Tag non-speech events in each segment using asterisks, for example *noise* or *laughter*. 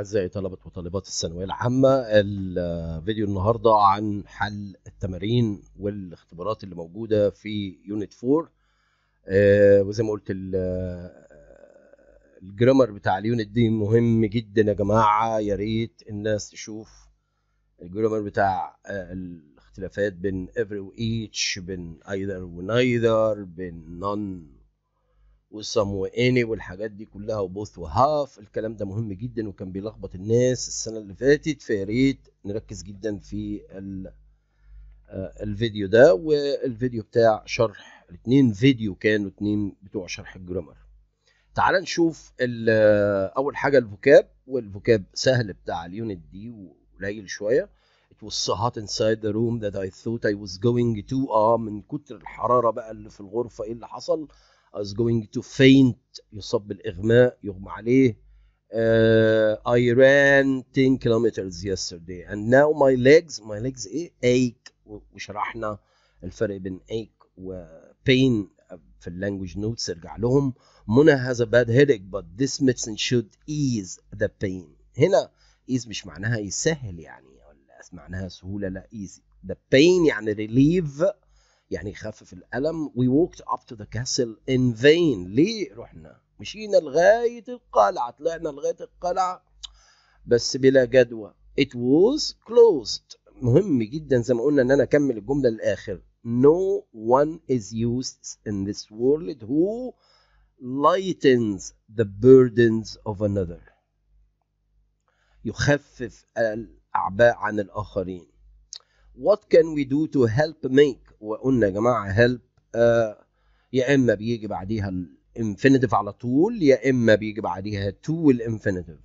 أعزائي طلبة وطالبات الثانوية العامة الفيديو النهاردة عن حل التمارين والاختبارات اللي موجودة في يونت 4 آه، وزي ما قلت آه، الجرامر بتاع اليونت دي مهم جدا يا جماعة يا ريت الناس تشوف الجرامر بتاع آه، الاختلافات بين every و each بين either و neither بين none وسامويني والحاجات دي كلها وبوث وهاف الكلام ده مهم جدا وكان بيلخبط الناس السنه اللي فاتت فيا ريت نركز جدا في آه، الفيديو ده والفيديو بتاع شرح الاثنين فيديو كانوا اتنين بتوع شرح الجرامر تعال نشوف آه، اول حاجه الفوكاب والفوكاب سهل بتاع اليونت دي وقليل شويه It was so hot inside the room that I thought I was going to آه من كتر الحرارة بقى اللي في الغرفة إيه اللي حصل is going to faint يصاب بالإغماء يغمى عليه uh, I ran 10 kilometers yesterday and now my legs my legs ايه ache وشرحنا الفرق بين ache و pain في اللانجوج نوتس ارجع لهم منى has a bad headache but this medicine should ease the pain هنا ease مش معناها يسهل يعني ولا معناها سهولة لا easy the pain يعني relieve يعني يخفف الألم we walked up to the castle in vain ليه رحنا مشينا لغاية القلعة طلعنا لغاية القلعة بس بلا جدوى it was closed مهم جدا زي ما قلنا ان انا اكمل الجمله للاخر no one is used in this world who lightens the burdens of another يخفف الاعباء عن الاخرين what can we do to help make وقلنا يا جماعه هيلب آه، يا اما بيجي بعديها الانفينيتيف على طول يا اما بيجي بعديها تو الانفينيتيف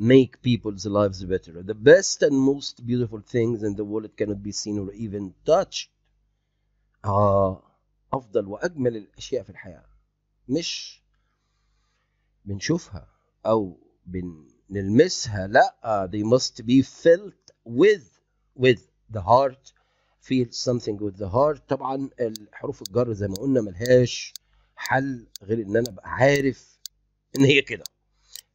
make people's lives better the best and most beautiful things in the world cannot be seen or even touched اه افضل واجمل الاشياء في الحياه مش بنشوفها او بنلمسها لا they must be felt with with the heart feel something with the heart طبعا الحروف الجر زي ما قلنا ملهاش حل غير ان انا ابقى عارف ان هي كده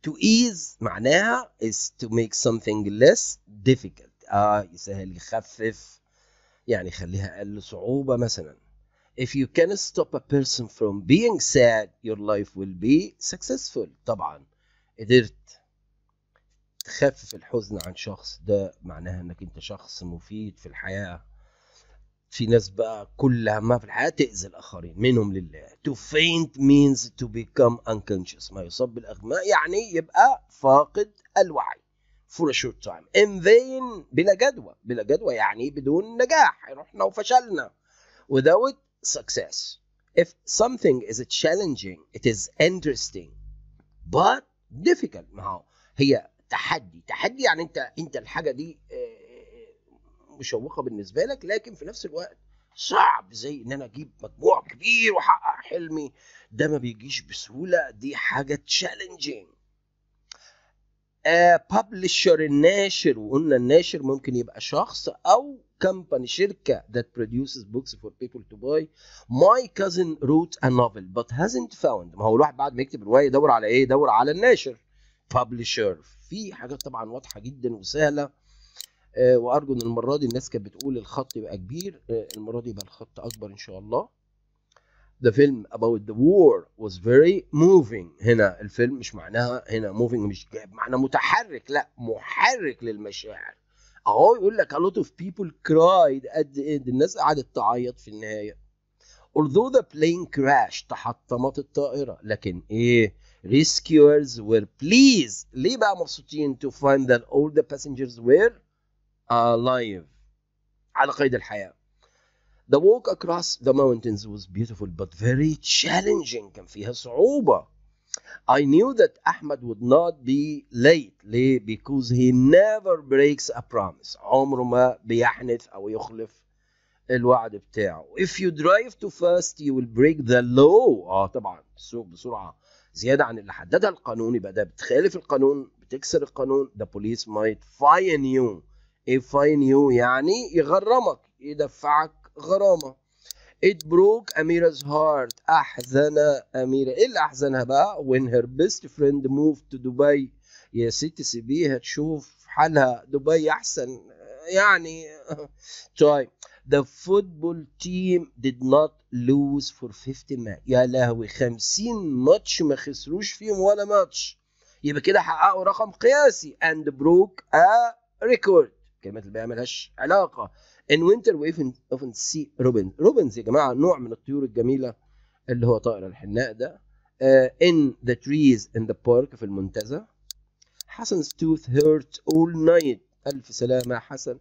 to ease معناها is to make something less difficult اه يسهل يخفف يعني يخليها اقل صعوبه مثلا if you can stop a person from being sad your life will be successful طبعا قدرت تخفف الحزن عن شخص ده معناها انك انت شخص مفيد في الحياه في ناس بقى كل همها في الحياة تأذي الآخرين منهم لله to faint means to become unconscious ما يصاب بالأغماء يعني يبقى فاقد الوعي for a short time in vain بلا جدوى بلا جدوى يعني بدون نجاح رحنا وفشلنا without success if something is challenging it is interesting but difficult ما هو هي تحدي تحدي يعني انت انت الحاجه دي آه، مشوقه بالنسبه لك لكن في نفس الوقت صعب زي ان انا اجيب مجموع كبير واحقق حلمي ده ما بيجيش بسهوله دي حاجه تشالنجينج آه، ببلشر الناشر وقلنا الناشر ممكن يبقى شخص او كمباني شركة that produces books for people to buy my cousin wrote a novel but hasn't found ما هو الواحد بعد ما يكتب رواية يدور على ايه يدور على الناشر publisher في حاجات طبعا واضحة جدا وسهلة آه، وارجو ان المره دي الناس كانت بتقول الخط يبقى كبير آه، المره دي يبقى الخط اكبر ان شاء الله The film about the war was very moving هنا الفيلم مش معناها هنا moving مش معنى متحرك لا محرك للمشاعر اهو يقول لك a lot of people cried at the end الناس قعدت تعيط في النهايه although the plane crashed تحطمت الطائره لكن ايه rescuers were pleased ليه بقى مبسوطين to find that all the passengers were alive على قيد الحياة The walk across the mountains was beautiful but very challenging كان فيها صعوبة I knew that Ahmed would not be late ليه؟ because he never breaks a promise عمره ما بيحنث أو يخلف الوعد بتاعه if you drive too fast you will break the law اه طبعا السوق بسرعة زيادة عن اللي حددها القانون يبقى ده بتخالف القانون بتكسر القانون the police might fine you يفاين يو يعني يغرمك يدفعك غرامة It broke Amira's heart أحزن أميرة إيه اللي أحزنها بقى When her best friend moved to Dubai يا ست سيبيها تشوف حالها دبي أحسن يعني طيب *laughs* The football team did not lose for 50 match يا لهوي 50 ماتش ما خسروش فيهم ولا ماتش يبقى كده حققوا رقم قياسي and broke a record الكلمات الباقيه مالهاش علاقه ان وينتر ويفن اوفن سي روبنز روبنز يا جماعه نوع من الطيور الجميله اللي هو طائر الحناء ده ان ذا تريز ان ذا بارك في المنتزه حسن tooth hurt all night ألف سلامة حسن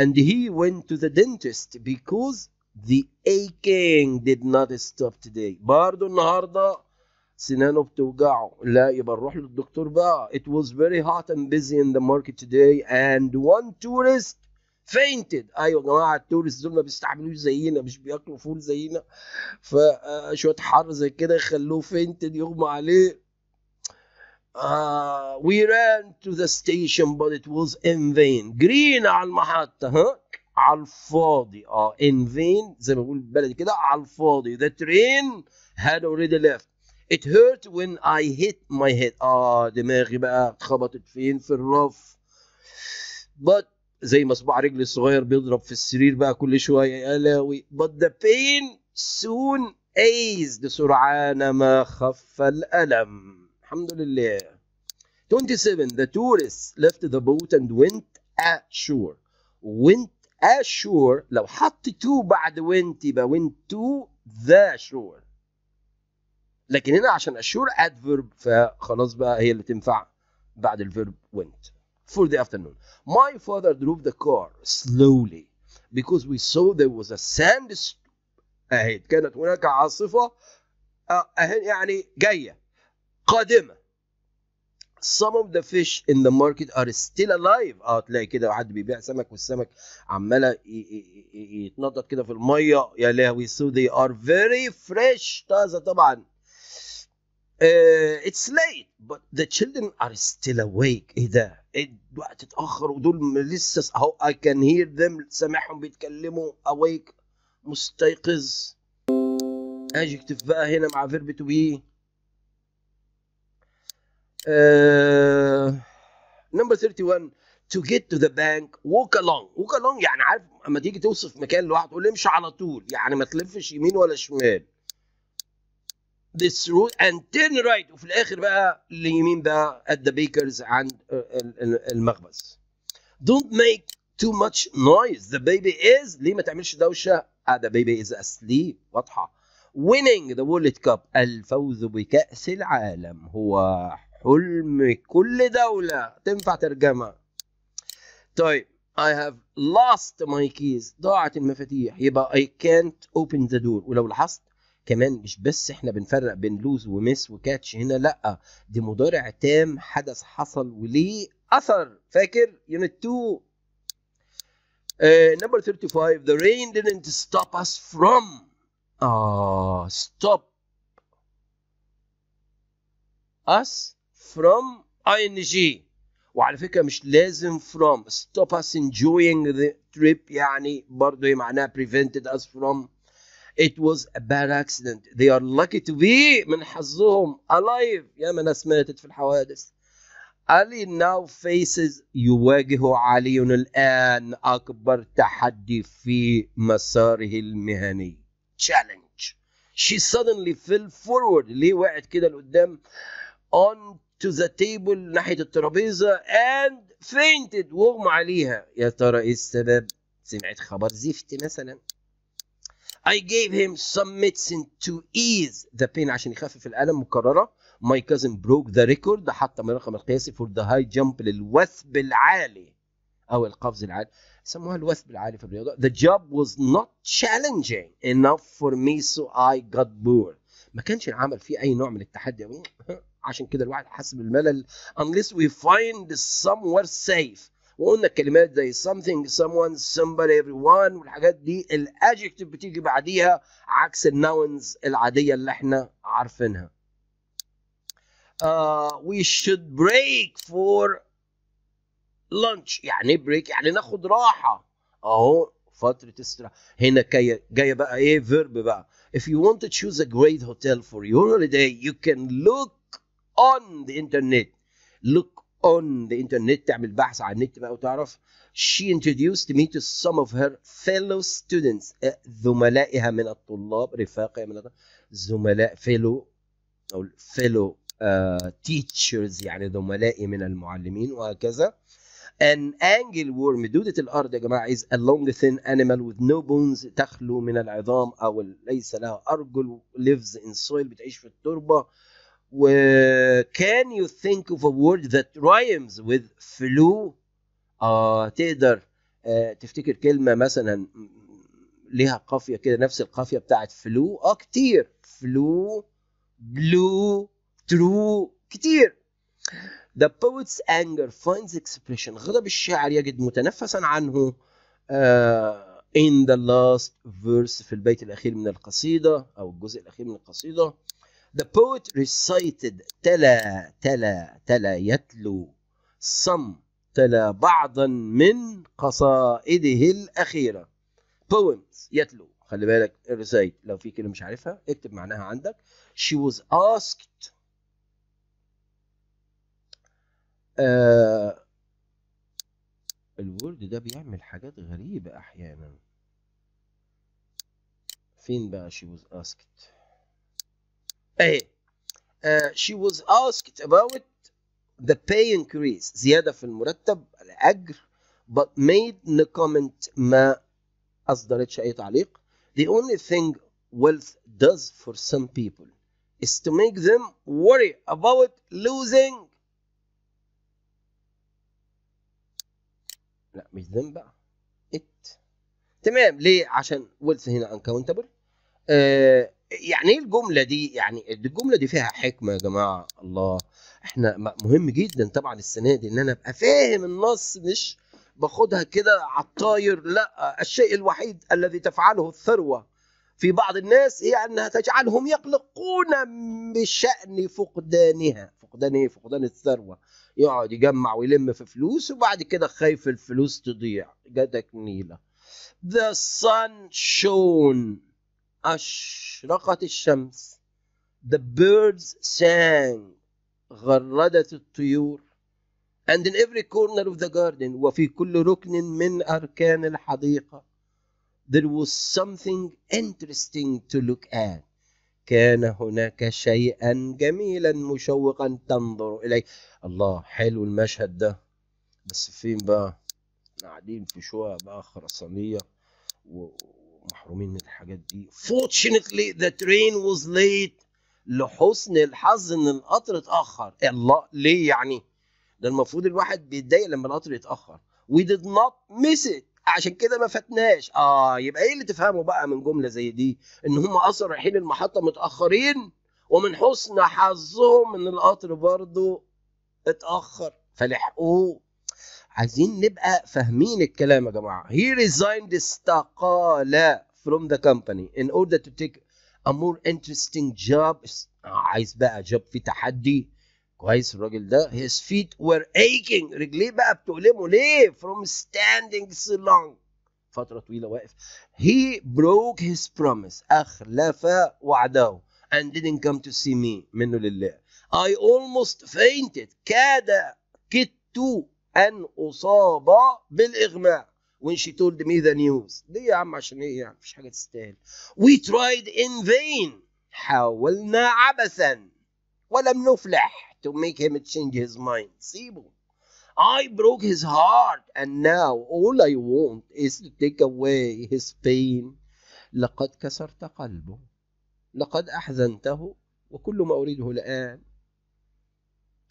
and he went to the dentist because the aching did not stop today برضه النهاردة سنانه بتوجعه لا يبقى نروح للدكتور بقى it was very hot and busy in the market today and one tourist fainted ايوه يا جماعه التورست دول ما بيستحملوش زينا مش بياكلوا فول زينا فشويه آه، حر زي كده يخلوه فينتد يغمى عليه Uh, we ran to the station but it was in vain جرين على المحطة ها على الفاضي اه in vain زي ما بقول بلدي كده على الفاضي the train had already left It hurt when I hit my head. آه دماغي بقى اتخبطت فين في الرف. But زي ما صباع رجلي الصغير بيضرب في السرير بقى كل شوية يا لهوي. But the pain soon eased سرعان ما خف الألم. الحمد لله. 27 The tourists left the boat and went ashore. Went ashore لو حط تو بعد went يبقى went to the shore. لكن هنا عشان اشور ادفيرب فخلاص بقى هي اللي تنفع بعد الفيرب went for the afternoon my father drove the car slowly because we saw there was a sandstorm اهي كانت هناك عاصفه آه، اهي يعني جايه قادمه some of the fish in the market are still alive اه تلاقي كده حد بيبيع سمك والسمك عماله يتنطط كده في الميه يا لهوي so they are very fresh طازه طبعا آه، it's late but the children are still awake ايه ده؟ إيه الوقت اتاخر ودول لسه اهو اي كان هير ذم سامعهم بيتكلموا awake مستيقظ adjective بقى هنا مع verb to be نمبر آه، 31 to get to the bank walk along walk along يعني عارف اما تيجي توصف مكان لواحد تقول امشي على طول يعني ما تلفش يمين ولا شمال ذس روت اند تيرن رايت وفي الاخر بقى اليمين بقى ات ذا بيكرز عند المخبز دونت ميك تو ماتش نويز ذا بيبي از ليه ما تعملش دوشه ذا بيبي از اسليب واضحه winning the World Cup الفوز بكأس العالم هو حلم كل دولة تنفع ترجمة طيب I have lost my keys ضاعت المفاتيح يبقى I can't open the door ولو لاحظت كمان مش بس احنا بنفرق بين لوز ومس وكاتش هنا لا دي مضارع تام حدث حصل وليه اثر فاكر يونت 2 نمبر 35 the rain didn't stop us from اه stop us from ing وعلى فكره مش لازم from stop us enjoying the trip يعني برضه هي معناها prevented us from It was a bad accident. They are lucky to be من حظهم alive يا من ناس ماتت في الحوادث. علي now faces يواجه علي الآن أكبر تحدي في مساره المهني. Challenge. She suddenly fell forward. ليه وقعت كده لقدام؟ On to the table ناحية الترابيزة and fainted واغمى عليها. يا ترى إيه السبب؟ سمعت خبر زفت مثلا؟ I gave him some medicine to ease the pain عشان يخفف الألم مكررة My cousin broke the record حتى من الرقم القياسي for the high jump للوثب العالي أو القفز العالي سموها الوثب العالي في الرياضة The job was not challenging enough for me so I got bored ما كانش العمل فيه أي نوع من التحدي عشان كده الواحد حس بالملل unless we find somewhere safe وقلنا الكلمات زي something someone somebody everyone والحاجات دي الادجكتيف بتيجي بعديها عكس الناونز العاديه اللي احنا عارفينها uh, we should break for lunch يعني بريك إيه يعني ناخد راحه اهو فتره استراحه هنا كي... جايه بقى ايه فيرب بقى if you want to choose a great hotel for your holiday you can look on the internet look on the internet تعمل بحث على النت بقى وتعرف she introduced me to some of her fellow students أه، زملائها من الطلاب رفاقها من زملاء fellow او fellow uh, teachers يعني زملائي من المعلمين وهكذا an worm دودة الأرض يا جماعة is a long thin animal with no bones تخلو من العظام أو ليس لها أرجل lives in soil بتعيش في التربة وكان يو ثينك اوف ا وورد ذات رايمز وذ فلو اه تقدر آه تفتكر كلمه مثلا ليها قافيه كده نفس القافيه بتاعت فلو اه كتير فلو بلو ترو كتير The poet's anger finds expression غضب الشاعر يجد متنفسا عنه uh, in the last verse في البيت الأخير من القصيدة أو الجزء الأخير من القصيدة The poet recited تلا تلا تلا يتلو some تلا بعضا من قصائده الأخيرة poems يتلو خلي بالك الرسايت لو في كلمة مش عارفها اكتب معناها عندك she was asked آه ده بيعمل حاجات غريبة أحيانا فين بقى she was asked اهي she was asked about the pay increase زيادة في المرتب الأجر but made no comment ما أصدرتش أي تعليق the only thing wealth does for some people is to make them worry about losing لا مش ذنب بقى it تمام ليه عشان wealth هنا uncountable آه يعني ايه الجمله دي يعني الجمله دي فيها حكمه يا جماعه الله احنا مهم جدا طبعا السنه دي ان انا ابقى فاهم النص مش باخدها كده على الطاير لا الشيء الوحيد الذي تفعله الثروه في بعض الناس هي انها تجعلهم يقلقون بشان فقدانها فقدان ايه فقدان الثروه يقعد يجمع ويلم في فلوس وبعد كده خايف الفلوس تضيع جدك نيله The sun shone أشرقت الشمس The birds sang غردت الطيور And in every corner of the garden وفي كل ركن من أركان الحديقة There was something interesting to look at كان هناك شيئا جميلا مشوقا تنظر إليه الله حلو المشهد ده بس فين بقى قاعدين في شوية بقى خرسانية و... محرومين من الحاجات دي fortunately the train was late لحسن الحظ ان القطر اتاخر الله ليه يعني ده المفروض الواحد بيتضايق لما القطر يتاخر we did not miss it عشان كده ما فاتناش اه يبقى ايه اللي تفهمه بقى من جمله زي دي ان هم اصلا رايحين المحطه متاخرين ومن حسن حظهم ان القطر برضه اتاخر فلحقوه عايزين نبقى فاهمين الكلام يا جماعه he resigned استقال from the company in order to take a more interesting job عايز بقى جاب فيه تحدي كويس الراجل ده his feet were aching رجليه بقى بتؤلمه ليه from standing so long فترة طويلة واقف he broke his promise أخلف وعده and didn't come to see me منه لله I almost fainted كاد كدت أن أصاب بالإغماء when she told me the news ليه يا عم عشان ايه يعني مفيش حاجة تستاهل we tried in vain حاولنا عبثا ولم نفلح to make him change his mind سيبه I broke his heart and now all I want is to take away his pain لقد كسرت قلبه لقد أحزنته وكل ما أريده الآن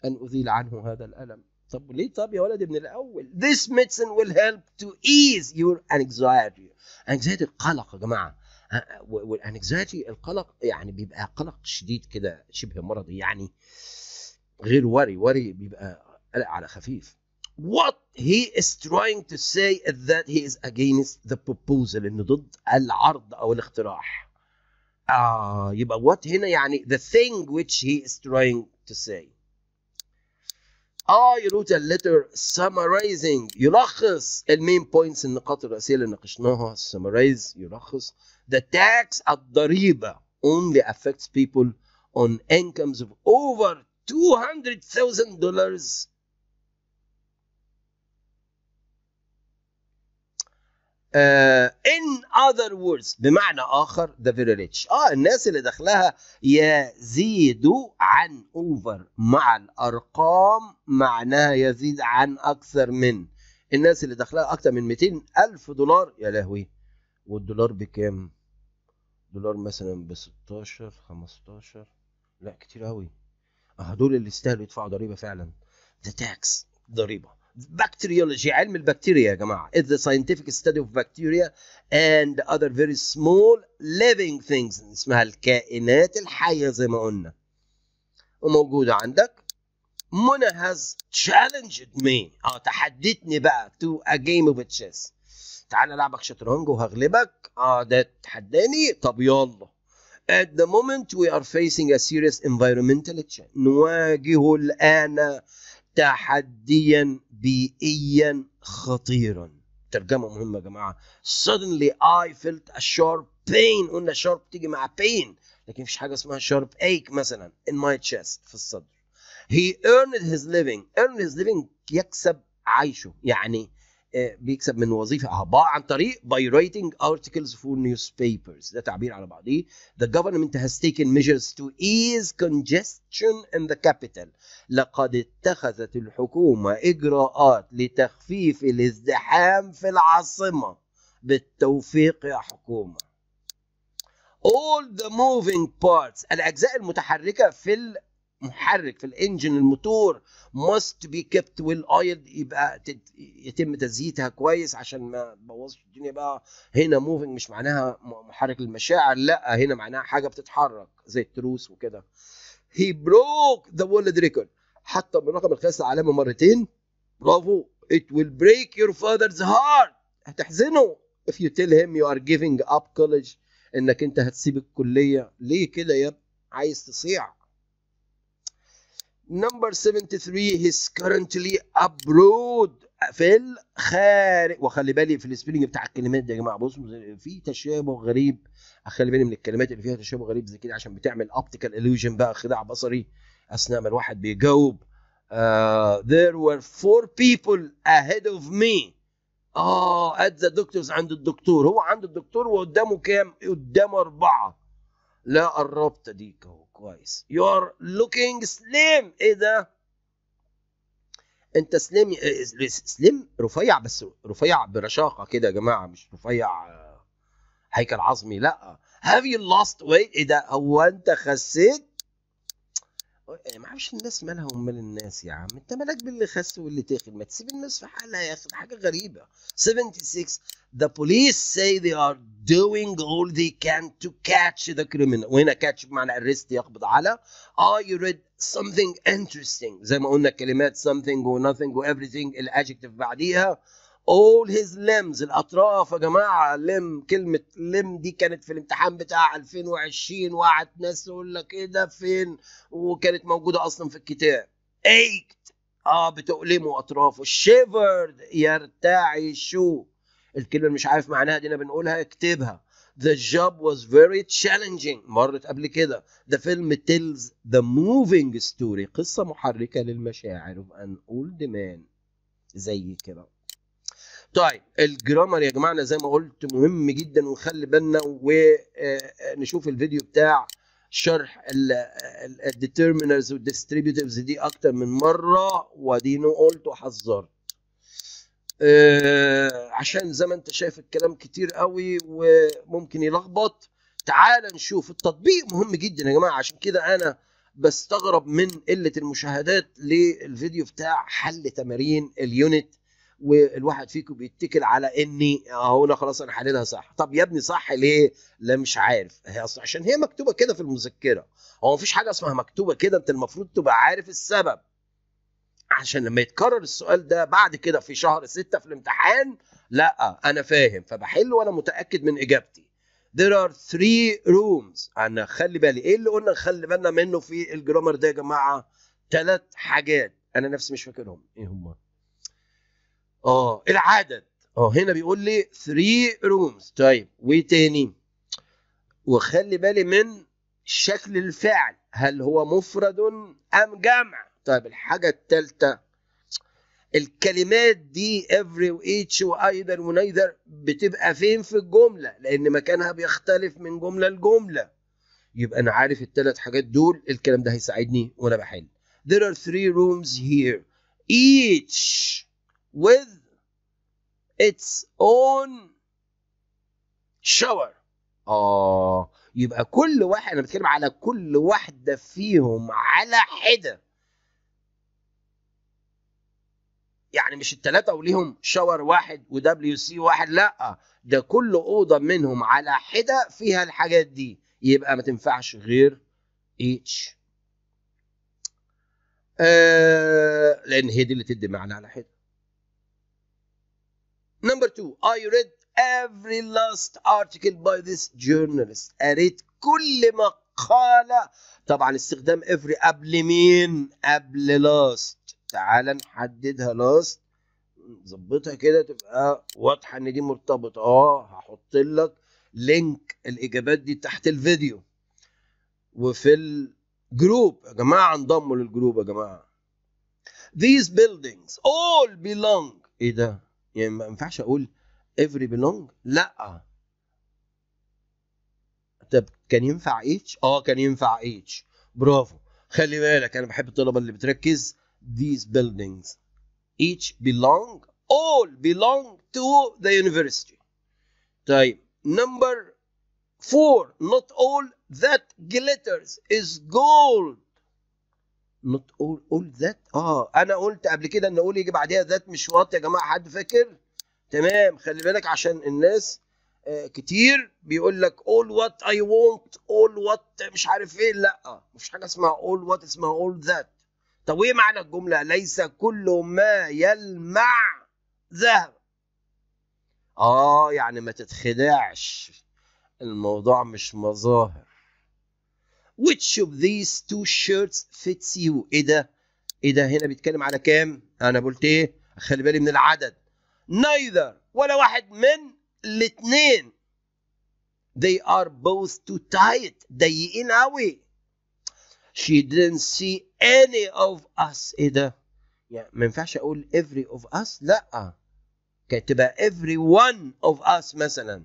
أن أزيل عنه هذا الألم طب ليه طب يا ولدي من الاول this medicine will help to ease your anxiety anxiety القلق يا جماعه والانكزايتي القلق يعني بيبقى قلق شديد كده شبه مرضي يعني غير وري وري بيبقى قلق على خفيف what he is trying to say is that he is against the proposal انه ضد العرض او الاقتراح اه يبقى what هنا يعني the thing which he is trying to say I wrote a letter summarizing يلخص المين بوينتس النقاط الرئيسية اللي ناقشناها summarize يلخص the tax الضريبة only affects people on incomes of over 200,000 dollars ان اذر ووردز بمعنى اخر ذا فيري ريتش اه الناس اللي دخلها يزيد عن اوفر مع الارقام معناها يزيد عن اكثر من الناس اللي دخلها اكثر من 200 الف دولار يا لهوي والدولار بكام دولار مثلا ب 16 15 لا كتير قوي اه دول اللي يستاهلوا يدفعوا ضريبه فعلا ذا تاكس ضريبه بكتيريولوجي علم البكتيريا يا جماعه is the scientific study of bacteria and other very small living things اسمها الكائنات الحيه زي ما قلنا وموجوده عندك منى has challenged me اه تحدتني بقى to a game of chess تعالى العبك شطرنج وهغلبك اه ده تحداني طب يلا At the moment we are facing a serious environmental change. نواجه الآن تحديا بيئيا خطيرا ترجمة مهمة يا جماعة suddenly I felt a sharp pain قلنا sharp تيجي مع pain لكن مفيش حاجة اسمها sharp ache مثلا in my chest في الصدر he earned his living earned his living يكسب عيشه يعني آه، بيكسب من وظيفه اعضاء عن طريق by writing articles for newspapers ده تعبير على بعضيه the government has taken measures to ease congestion in the capital لقد اتخذت الحكومه اجراءات لتخفيف الازدحام في العاصمه بالتوفيق يا حكومه all the moving parts الاجزاء المتحركه في محرك في الانجن الموتور ماست بي كيبت ويل ايلد يبقى يتم تزييتها كويس عشان ما تبوظش الدنيا بقى هنا موفينج مش معناها محرك المشاعر لا هنا معناها حاجه بتتحرك زي التروس وكده he broke the world record حتى بالرقم القياس العالمي مرتين برافو it will break your father's heart هتحزنه if you tell him you are giving up college انك انت هتسيب الكليه ليه كده يا عايز تصيع number 73 he's currently abroad في الخارج وخلي بالي في السبيلنج بتاع الكلمات دي يا جماعه بصوا في تشابه غريب اخلي بالي من الكلمات اللي فيها تشابه غريب زي كده عشان بتعمل اوبتيكال illusion بقى خداع بصري اثناء ما الواحد بيجاوب uh, there were four people ahead of me اه at the doctors عند الدكتور هو عند الدكتور وقدامه كام؟ قدامه اربعه لا قربت اديك اهو كويس you are looking slim ايه ده انت سليم سليم آه، رفيع بس رفيع برشاقه كده يا جماعه مش رفيع آه، هيكل عظمي لا هاف يو لوست ويت ايه ده هو انت خسيت يعني ما عرفش الناس مالها ومال الناس يا عم انت مالك باللي خس واللي تاخد ما تسيب الناس في حالها يا اخي حاجه غريبه 76 the police say they are doing all they can to catch the criminal وهنا catch بمعنى arrest يقبض على I آه، read something interesting زي ما قلنا كلمات something و nothing و everything الادجكتيف بعديها all his limbs الاطراف يا جماعه لم كلمه لم دي كانت في الامتحان بتاع 2020 وقعت ناس تقول لك ايه ده فين وكانت موجوده اصلا في الكتاب ايكت اه بتؤلمه اطرافه يرتعي شو الكلمه اللي مش عارف معناها دينا بنقولها اكتبها The job was very challenging مرت قبل كده The film tells the moving story قصة محركة للمشاعر of an old man زي كده طيب الجرامر يا جماعه زي ما قلت مهم جدا ونخلي بالنا ونشوف آه، الفيديو بتاع شرح الديترمينرز والديستريبيوتيفز دي اكتر من مره واديني قلت وحذرت آه عشان زي ما انت شايف الكلام كتير قوي وممكن يلخبط تعال نشوف التطبيق مهم جدا يا جماعه عشان كده انا بستغرب من قله المشاهدات للفيديو بتاع حل تمارين اليونت والواحد فيكم بيتكل على اني اهو انا خلاص انا حللها صح طب يا ابني صح ليه لا مش عارف هي اصل عشان هي مكتوبه كده في المذكره هو مفيش حاجه اسمها مكتوبه كده انت المفروض تبقى عارف السبب عشان لما يتكرر السؤال ده بعد كده في شهر ستة في الامتحان لا انا فاهم فبحل وانا متاكد من اجابتي there are three rooms انا خلي بالي ايه اللي قلنا نخلي بالنا منه في الجرامر ده يا جماعه ثلاث حاجات انا نفسي مش فاكرهم ايه هما اه العدد اه هنا بيقول لي 3 rooms طيب وتاني وخلي بالي من شكل الفعل هل هو مفرد ام جمع طيب الحاجه الثالثه الكلمات دي every وeach وايذر ونيذر بتبقى فين في الجمله لان مكانها بيختلف من جمله لجمله يبقى انا عارف الثلاث حاجات دول الكلام ده هيساعدني وانا بحل there are three rooms here each with its own shower اه يبقى كل واحد انا بتكلم على كل واحده فيهم على حده يعني مش التلاتة وليهم شاور واحد ودبليو سي واحد لا ده كل اوضه منهم على حده فيها الحاجات دي يبقى ما تنفعش غير اتش آه لان هي دي اللي تدي معنى على حده Number two, I read every last article by this journalist. قريت كل مقالة طبعا استخدام every قبل مين؟ قبل last. تعال نحددها last نظبطها كده تبقى واضحة إن دي مرتبطة. أه هحط لك لينك الإجابات دي تحت الفيديو. وفي الجروب يا جماعة انضموا للجروب يا جماعة. These buildings all belong إيه ده؟ يعني ما ينفعش اقول every belong لا طب كان ينفع each اه كان ينفع each برافو خلي بالك انا بحب الطلبه اللي بتركز these buildings each belong all belong to the university طيب number four not all that glitters is gold نوت اول اول ذات اه انا قلت قبل كده ان اول يجي بعديها ذات مش وات يا جماعه حد فاكر تمام خلي بالك عشان الناس آه كتير بيقول لك اول وات اي وونت اول وات مش عارف ايه لا مفيش حاجه اسمها اول وات اسمها اول ذات طب وايه معنى الجمله ليس كل ما يلمع ذهب اه يعني ما تتخدعش الموضوع مش مظاهر which of these two shirts fits you ايه ده ايه ده هنا بيتكلم على كام انا قلت ايه خلي بالي من العدد neither ولا واحد من الاثنين they are both too tight ضيقين قوي she didn't see any of us ايه ده يعني ما ينفعش اقول every of us لا كانت تبقى every one of us مثلا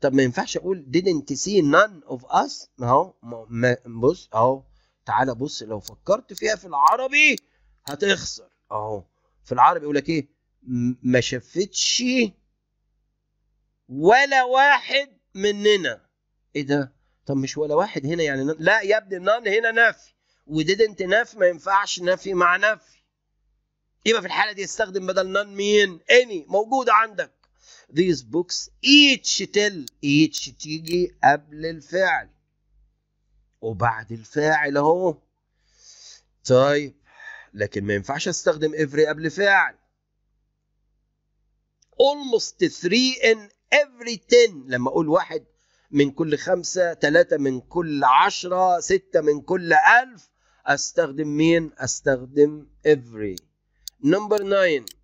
طب ما ينفعش اقول didn't see none of us ما هو بص اهو تعالى بص لو فكرت فيها في العربي هتخسر اهو في العربي يقول لك ايه ما شفتش ولا واحد مننا ايه ده طب مش ولا واحد هنا يعني لا يا ابني نان هنا نفي وديدنت نفي ما ينفعش نفي مع نفي يبقى في الحاله دي استخدم بدل نان مين اني موجوده عندك these books each tell each تيجي قبل الفعل وبعد الفاعل اهو طيب لكن ما ينفعش استخدم every قبل فعل almost 3 in every 10 لما اقول واحد من كل خمسة ثلاثة من كل عشرة ستة من كل ألف أستخدم مين؟ أستخدم every number nine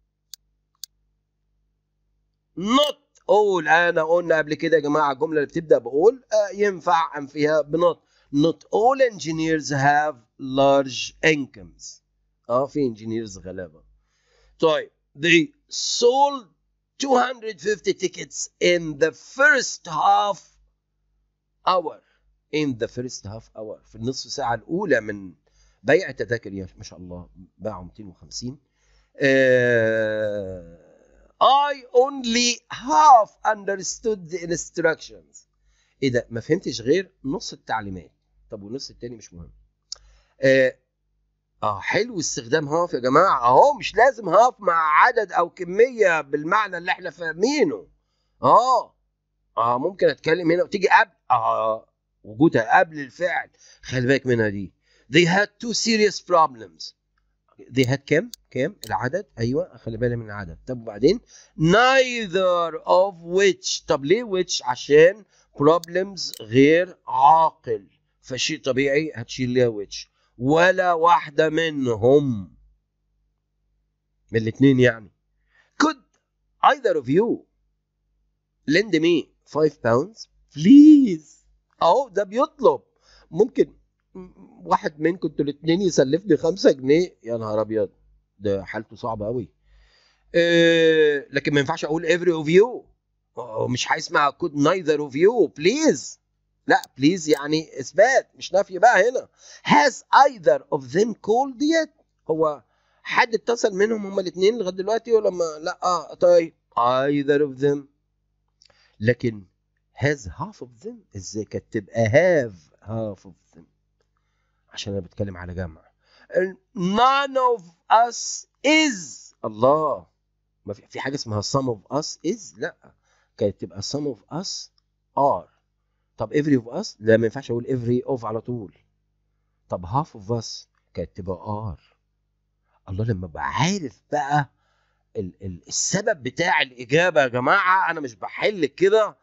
نوت اول انا قلنا قبل كده يا جماعه الجمله اللي بتبدا بقول آه، ينفع ام فيها بنوت not all engineers have large incomes اه في engineers غلابه طيب they sold 250 tickets in the first half hour in the first half hour في النصف ساعة الأولى من بيع التذاكر يا ما شاء الله باعوا 250 آه I only half understood the instructions ايه ده ما فهمتش غير نص التعليمات طب والنص التاني مش مهم آه, اه حلو استخدام هاف يا جماعه اهو مش لازم هاف مع عدد او كميه بالمعنى اللي احنا فاهمينه اه اه ممكن اتكلم هنا وتيجي قبل اه وجودها قبل الفعل خلي بالك منها دي they had two serious problems they had كام كام العدد ايوه خلي بالي من العدد طب وبعدين neither of which طب ليه which عشان problems غير عاقل فشيء طبيعي هتشيل ليها which ولا واحده منهم من الاثنين يعني could either of you lend me 5 pounds please اهو ده بيطلب ممكن واحد منكم انتوا الاثنين يسلفني 5 جنيه يا نهار ابيض ده حالته صعبه قوي إيه لكن ما ينفعش اقول افري اوف يو مش هيسمع كود نايذر اوف يو بليز لا بليز يعني اثبات مش نفي بقى هنا هاز ايذر اوف ذيم كولد ديت هو حد اتصل منهم هما الاثنين لغايه دلوقتي ولا ما لا آه طيب ايذر اوف ذيم لكن هاز هاف اوف ذيم ازاي كانت تبقى هاف هاف اوف ذيم عشان انا بتكلم على جمع none of us is الله ما في في حاجه اسمها some of us is لا كانت تبقى some of us are طب every of us لا ما ينفعش اقول every of على طول طب half of us كانت تبقى are الله لما عارف بقى السبب بتاع الاجابه يا جماعه انا مش بحل كده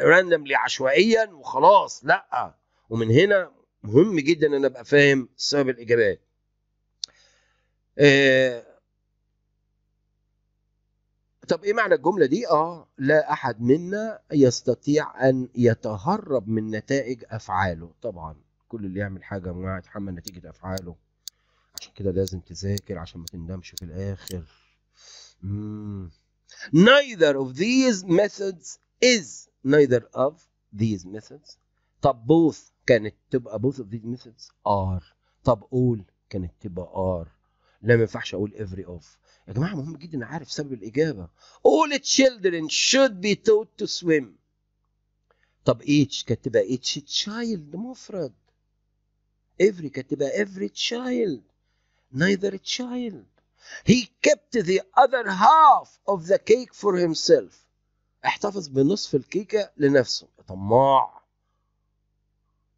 راندملي آه، عشوائيا وخلاص لا ومن هنا مهم جدا ان ابقى فاهم سبب الاجابات آه طب ايه معنى الجمله دي اه لا احد منا يستطيع ان يتهرب من نتائج افعاله طبعا كل اللي يعمل حاجه ما يتحمل نتيجه افعاله عشان كده لازم تذاكر عشان ما تندمش في الاخر مم. neither of these methods is neither of these methods طب both كانت تبقى both of these methods are طب all كانت تبقى are لا ما ينفعش اقول every of يا جماعه مهم جدا عارف سبب الاجابه all children should be taught to swim طب each كانت تبقى each child مفرد every كانت تبقى every child neither child he kept the other half of the cake for himself احتفظ بنصف الكيكه لنفسه طماع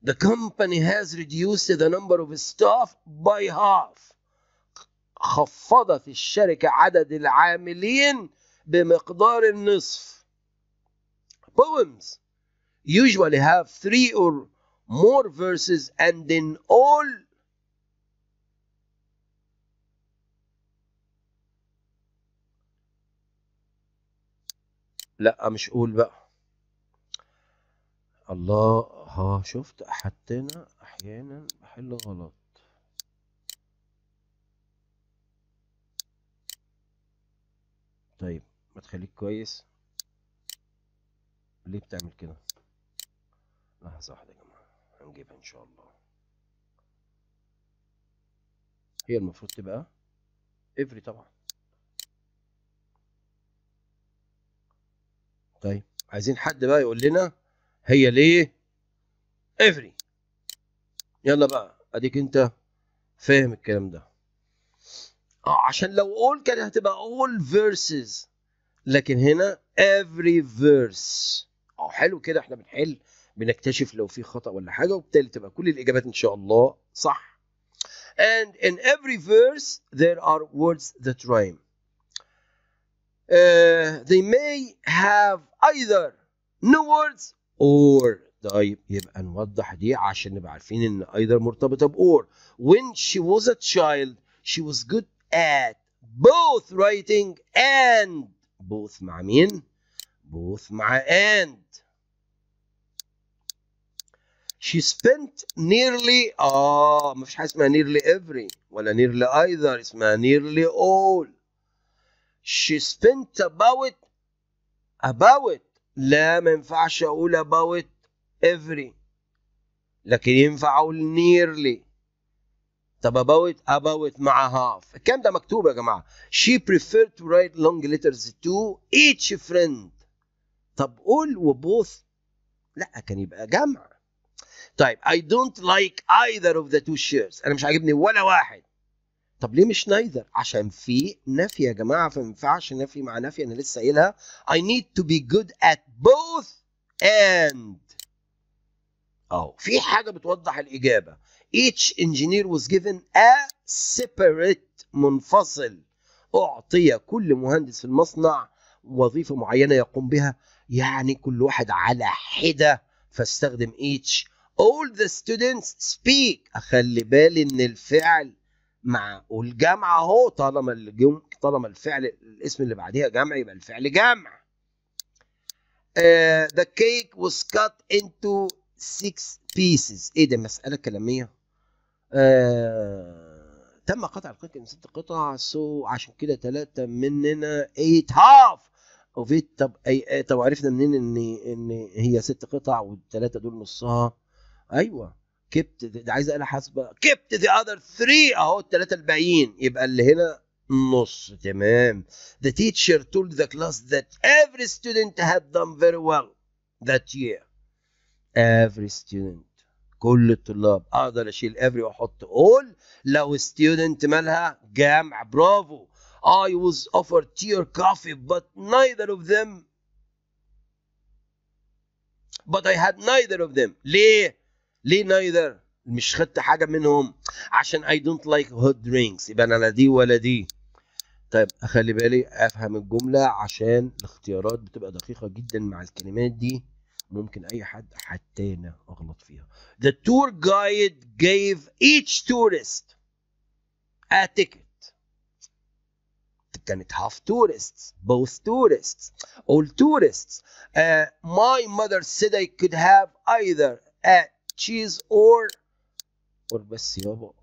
The company has reduced the number of staff by half. خفضت الشركة عدد العاملين بمقدار النصف. Poems usually have three or more verses and in all لا مش قول بقى الله شفت حتى احيانا بحل غلط طيب ما تخليك كويس ليه بتعمل كده لحظة واحدة يا جماعة هنجيبها ان شاء الله هي المفروض تبقى افري طبعا طيب عايزين حد بقى يقول لنا هي ليه every يلا بقى اديك انت فاهم الكلام ده آه، عشان لو all كانت هتبقى all verses لكن هنا every verse اه حلو كده احنا بنحل بنكتشف لو في خطا ولا حاجه وبالتالي تبقى كل الاجابات ان شاء الله صح and in every verse there are words that rhyme uh, they may have either no words or طيب يبقى نوضح دي عشان نبقى عارفين ان ايذر مرتبطه بور when she was a child she was good at both writing and both مع مين both مع and she spent nearly اه مفيش حاجه اسمها nearly every ولا nearly either اسمها nearly all she spent about about لا ما ينفعش اقول about every لكن ينفع اقول nearly طب about about مع half الكلام ده مكتوب يا جماعه she preferred to write long letters to each friend طب قول وبوث لا كان يبقى جمع طيب I don't like either of the two shirts انا مش عاجبني ولا واحد طب ليه مش نايذر عشان في نفي يا جماعه فما ينفعش نفي مع نفي انا لسه قايلها I need to be good at both and اهو في حاجه بتوضح الاجابه each engineer was given a separate منفصل اعطي كل مهندس في المصنع وظيفه معينه يقوم بها يعني كل واحد على حده فاستخدم each all the students speak اخلي بالي ان الفعل مع والجمع اهو طالما الجم طالما الفعل الاسم اللي بعديها جمع يبقى الفعل جمع. Uh, the cake was cut into 6 بيسز ايه ده مساله كلاميه آه تم قطع الكيك من ست قطع سو so عشان كده ثلاثه مننا 8 هاف اوف طب اي طب عرفنا منين ان ان هي ست قطع والثلاثه دول نصها ايوه كبت ده عايز اقلها حاسبه كبت ذا اذر 3 اهو الثلاثه الباقيين يبقى اللي هنا نص تمام the teacher told the class that every student had done very well that year every student كل الطلاب اقدر اشيل every واحط all لو student مالها جامع برافو I was offered tear coffee but neither of them but I had neither of them ليه ليه neither مش خدت حاجه منهم عشان I don't like hot drinks يبقى انا لا دي ولا دي طيب خلي بالي افهم الجمله عشان الاختيارات بتبقى دقيقه جدا مع الكلمات دي ممكن اي حد حتى اغلط فيها the tour guide gave each tourist a ticket كانت half tourists both tourists all tourists uh, my mother said I could have either a cheese or or بس يابا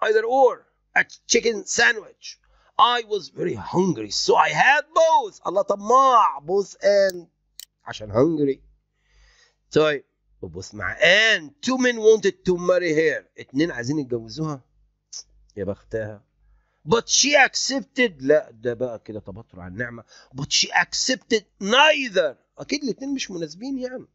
either or a chicken sandwich I was very hungry so I had both الله طماع both and عشان هنجري طيب وبص مع ان تو مين wanted تو ماري هير اتنين عايزين يتجوزوها يا بختها but she accepted لا ده بقى كده تبطر على النعمه but she accepted neither اكيد الاتنين مش مناسبين يعني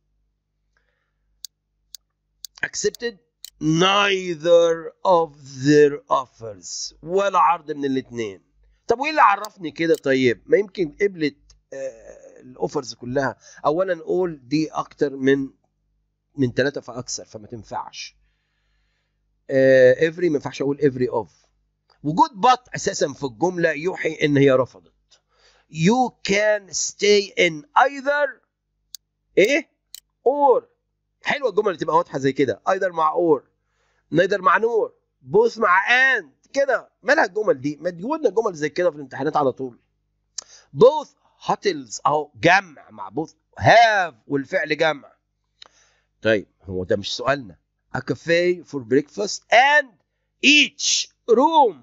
accepted neither of their offers ولا عرض من الاتنين طب وايه اللي عرفني كده طيب ما يمكن قبلت آه الاوفرز كلها اولا قول دي اكتر من من ثلاثه فاكثر فما تنفعش افري آه، ما ينفعش اقول افري اوف وجود بط اساسا في الجمله يوحي ان هي رفضت you can stay in either ايه اور حلوه الجمله اللي تبقى واضحه زي كده ايذر مع اور neither مع نور بوث مع اند كده مالها الجمل دي ما تجيبوا لنا جمل زي كده في الامتحانات على طول both هاتلز اهو جمع مع بوز هاف والفعل جمع طيب هو ده مش سؤالنا a cafe for breakfast and each room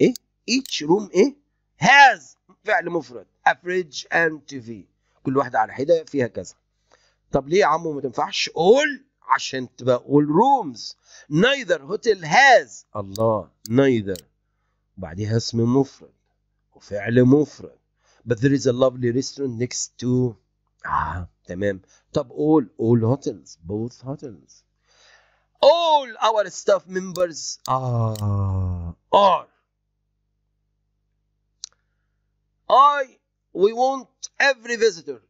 ايه each room ايه has فعل مفرد a fridge and TV كل واحده على حده فيها كذا طب ليه يا عمو ما تنفعش قول عشان تبقى قول rooms neither hotel has الله neither وبعديها اسم مفرد وفعل مفرد but there is a lovely restaurant next to ah تمام top all all hotels both hotels all our staff members are are I we want every visitor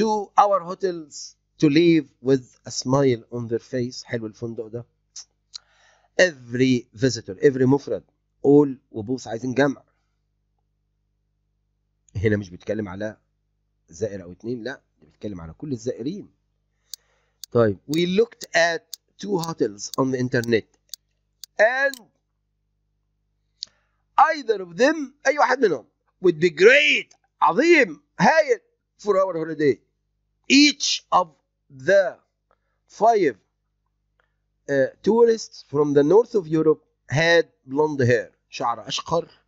to our hotels to leave with a smile on their face حلو الفندق ده every visitor every مفرد all وبوث عايزين جمع هنا مش بيتكلم على زائر او اتنين لا بيتكلم على كل الزائرين طيب we looked at two hotels on the internet and either of them اي واحد منهم would be great عظيم هايل for our holiday each of the five uh, tourists from the north of Europe had blonde hair شعر اشقر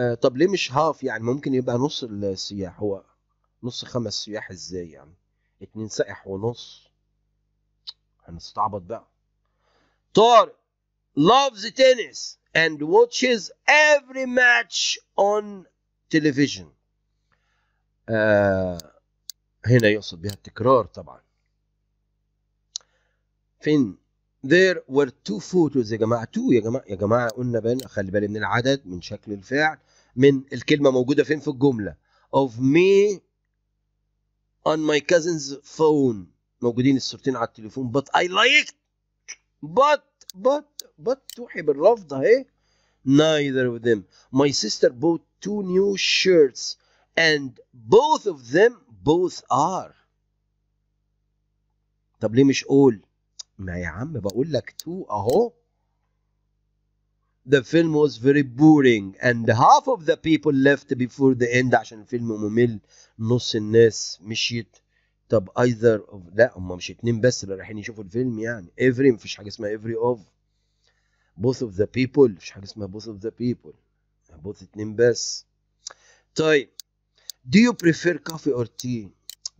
آه طب ليه مش هاف يعني ممكن يبقى نص السياح هو نص خمس سياح ازاي يعني اتنين سائح ونص هنستعبط بقى طارق loves tennis and watches every match on television آه هنا يقصد بها التكرار طبعا فين there were two photos يا جماعة two يا جماعة يا جماعة قلنا بان خلي بالي من العدد من شكل الفعل من الكلمة موجودة فين في الجملة of me on my cousin's phone موجودين الصورتين على التليفون but I liked but but but توحي بالرفض اهي neither of them my sister bought two new shirts and both of them both are طب ليه مش قول ما يا عم بقول لك تو اهو the film was very boring and half of the people left before the end عشان الفيلم ممل نص الناس مشيت طب either of لا هم مش اتنين بس اللي رايحين يشوفوا الفيلم يعني every مفيش حاجه اسمها every of both of the people مفيش حاجه اسمها both of the people both اتنين بس طيب do you prefer coffee or tea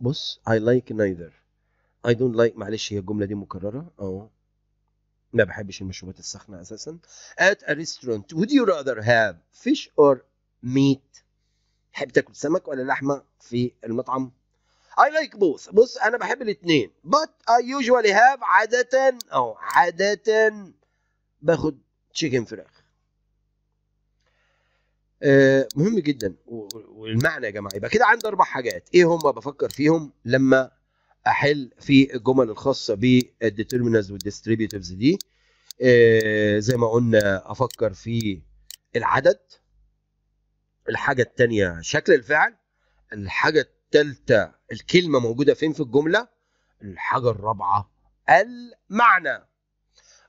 بص I like neither I don't like معلش هي الجمله دي مكرره اه ما بحبش المشروبات السخنه أساسا at a restaurant would you rather have fish or meat تحب تاكل سمك ولا لحمة في المطعم I like both بص أنا بحب الاثنين but I usually have عادة أو عادة باخد تشيكن فراخ أه مهم جدا والمعنى يا جماعة يبقى كده عندي أربع حاجات إيه هم بفكر فيهم لما احل في الجمل الخاصه بالديترمينز والديستريبيوتيفز دي آه، زي ما قلنا افكر في العدد الحاجه الثانيه شكل الفعل الحاجه الثالثه الكلمه موجوده فين في الجمله الحاجه الرابعه المعنى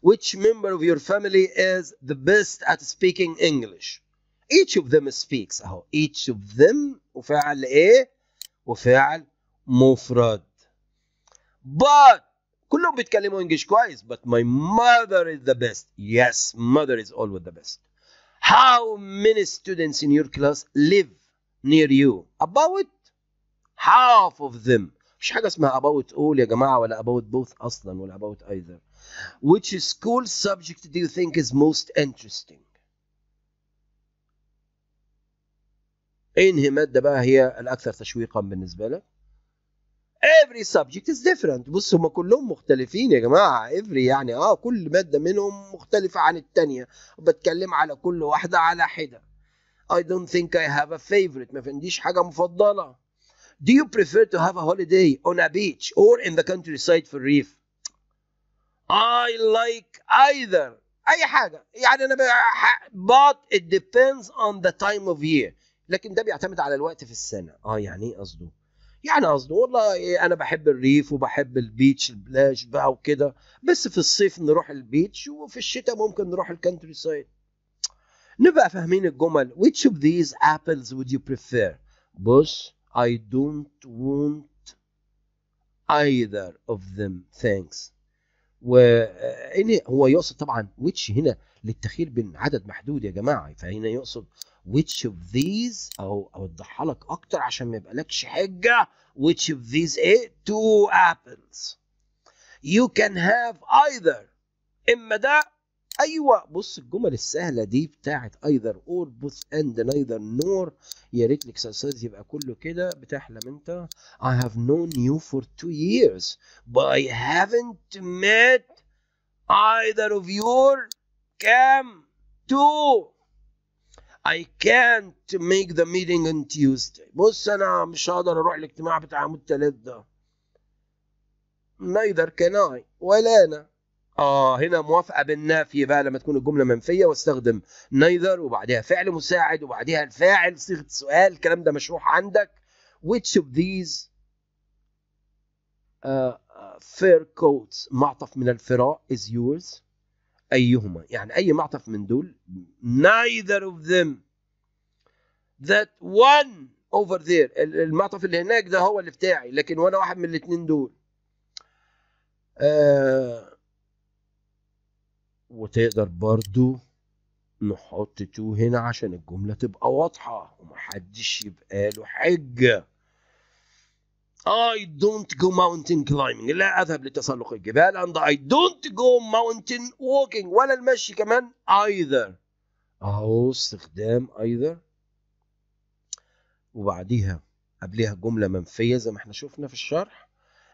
which member of your family is the best at speaking English each of them speaks اهو each of them وفعل ايه وفعل مفرد but كلهم بيتكلموا انجلش كويس but my mother is the best yes mother is always the best how many students in your class live near you about half of them مش حاجه اسمها about all يا جماعه ولا about both اصلا ولا about either which school subject do you think is most interesting انهي ماده بقى هي الاكثر تشويقا بالنسبه لك every subject is different بص هما كلهم مختلفين يا جماعه every يعني اه كل ماده منهم مختلفه عن الثانيه بتكلم على كل واحده على حده I don't think I have a favorite ما عنديش حاجه مفضله Do you prefer to have a holiday on a beach or in the countryside for reef? I like either اي حاجه يعني انا but it depends on the time of year لكن ده بيعتمد على الوقت في السنه اه يعني ايه قصده يعني قصدي والله إيه، انا بحب الريف وبحب البيتش البلاش بقى وكده بس في الصيف نروح البيتش وفي الشتاء ممكن نروح الكانتري سايد نبقى فاهمين الجمل which of these apples would you prefer بص I don't want either of them thanks و آه، هو يقصد طبعا which هنا للتخيل بين عدد محدود يا جماعه فهنا يقصد which of these او اوضحها لك اكتر عشان ما يبقالكش حجه which of these two happens? you can have either اما ده ايوه بص الجمل السهله دي بتاعه either or both and neither nor يا ريت الاكسرسايز يبقى كله كده بتحلم انت i have known you for two years but i haven't met either of your cam two I can't make the meeting on Tuesday بص أنا مش هقدر أروح الاجتماع بتاع يوم تلات ده neither can I ولا أنا آه هنا موافقة بالنفي بقى لما تكون الجملة منفية واستخدم neither وبعدها فعل مساعد وبعدها الفاعل صيغة سؤال الكلام ده مشروح عندك which of these uh, fur coats معطف من الفراء is yours أيهما يعني أي معطف من دول neither of them that one over there المعطف اللي هناك ده هو اللي بتاعي لكن وأنا واحد من الاثنين دول آه وتقدر برضو نحط تو هنا عشان الجملة تبقى واضحة ومحدش يبقى له حجة I don't go mountain climbing لا أذهب لتسلق الجبال and I don't go mountain walking ولا المشي كمان either أهو استخدام either وبعديها قبلها جملة منفية زي ما احنا شفنا في الشرح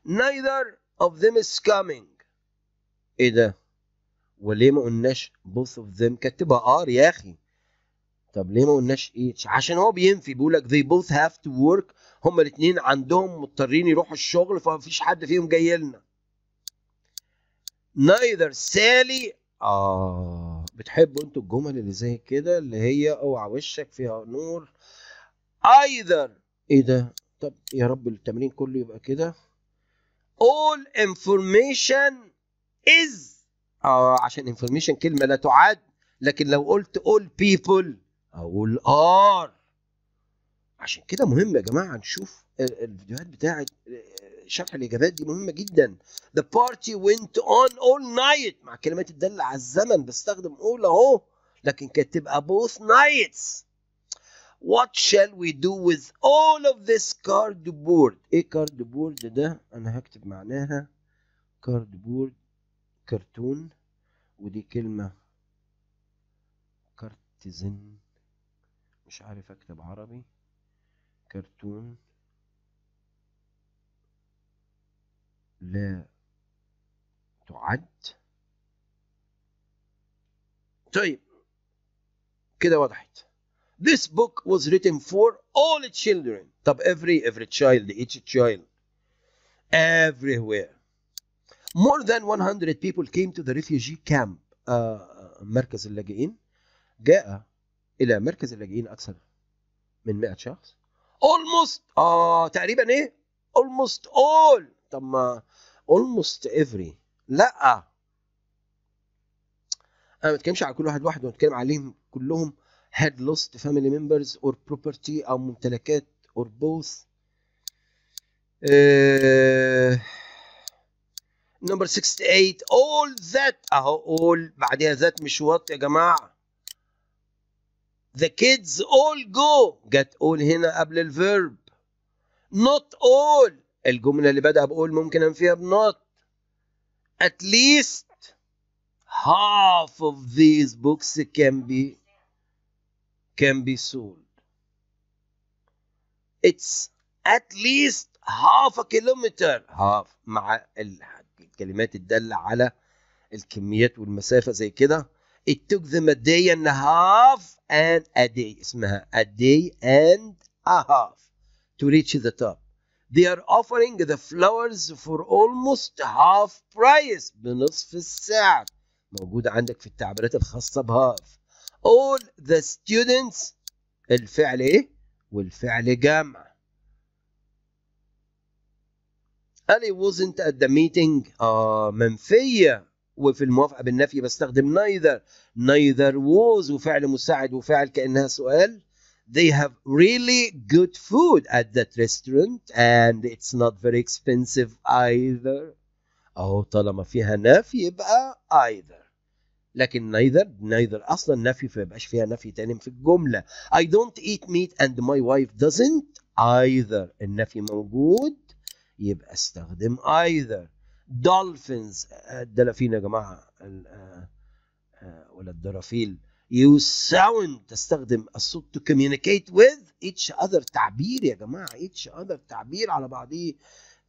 neither of them is coming ايه ده وليه ما قلناش both of them كتبها ار يا اخي طب ليه ما قلناش ايه عشان هو بينفي بيقول لك they both have to work هما الاثنين عندهم مضطرين يروحوا الشغل فمفيش حد فيهم جاي لنا neither سالي اه بتحبوا انتوا الجمل اللي زي كده اللي هي اوعى وشك فيها نور ايذر ايه ده طب يا رب التمرين كله يبقى كده all information is اه عشان information كلمه لا تعد لكن لو قلت all people اقول ار عشان كده مهم يا جماعه نشوف الفيديوهات بتاعه آه، شرح الاجابات دي مهمه جدا the party went on all night مع كلمات الداله على الزمن بستخدم all اهو لكن كانت تبقى both nights what shall we do with all of this cardboard ايه cardboard ده انا هكتب معناها cardboard كرتون ودي كلمه كارتزن مش عارف اكتب عربي كرتون لا تعد طيب كده وضحت This book was written for all children. طب every every child, each child. Everywhere. More than 100 people came to the refugee camp. Uh, مركز اللاجئين. جاء إلى مركز اللاجئين أكثر من 100 شخص اولموست آه تقريبا إيه اولموست اول طب ما اولموست افري لا أنا ما بتكلمش على كل واحد واحد بتكلم عليهم كلهم هاد لوست فاميلي ممبرز اور بروبرتي أو ممتلكات اور بوث نمبر 68 اول ذات اهو اول بعديها ذات مش وات يا جماعه The kids all go جت all هنا قبل الفيرب not all الجملة اللي بدأ بقول ممكن أنفيها بنوت at least half of these books can be can be sold it's at least half a kilometer half مع الكلمات الدالة على الكميات والمسافة زي كده It took them a day and a half and a day a day and a half to reach the top. They are offering the flowers for almost half price بنصف السعر. موجود عندك في التعبيرات الخاصة بهاف. All the students الفعل ايه؟ والفعل جمع. Ali wasn't at the meeting. آه منفية. وفي الموافقه بالنفي بستخدم neither neither was وفعل مساعد وفعل كانها سؤال they have really good food at that restaurant and it's not very expensive either أو طالما فيها نفي يبقى either لكن neither neither أصلا نفي فيبقاش فيها نفي تاني في الجملة I don't eat meat and my wife doesn't either النفي موجود يبقى استخدم either دولفينز الدلافين يا جماعه آه، آه، ولا الدرافيل يو ساوند تستخدم الصوت تو كوميونيكيت with اتش اذر تعبير يا جماعه اتش اذر تعبير على بعضيه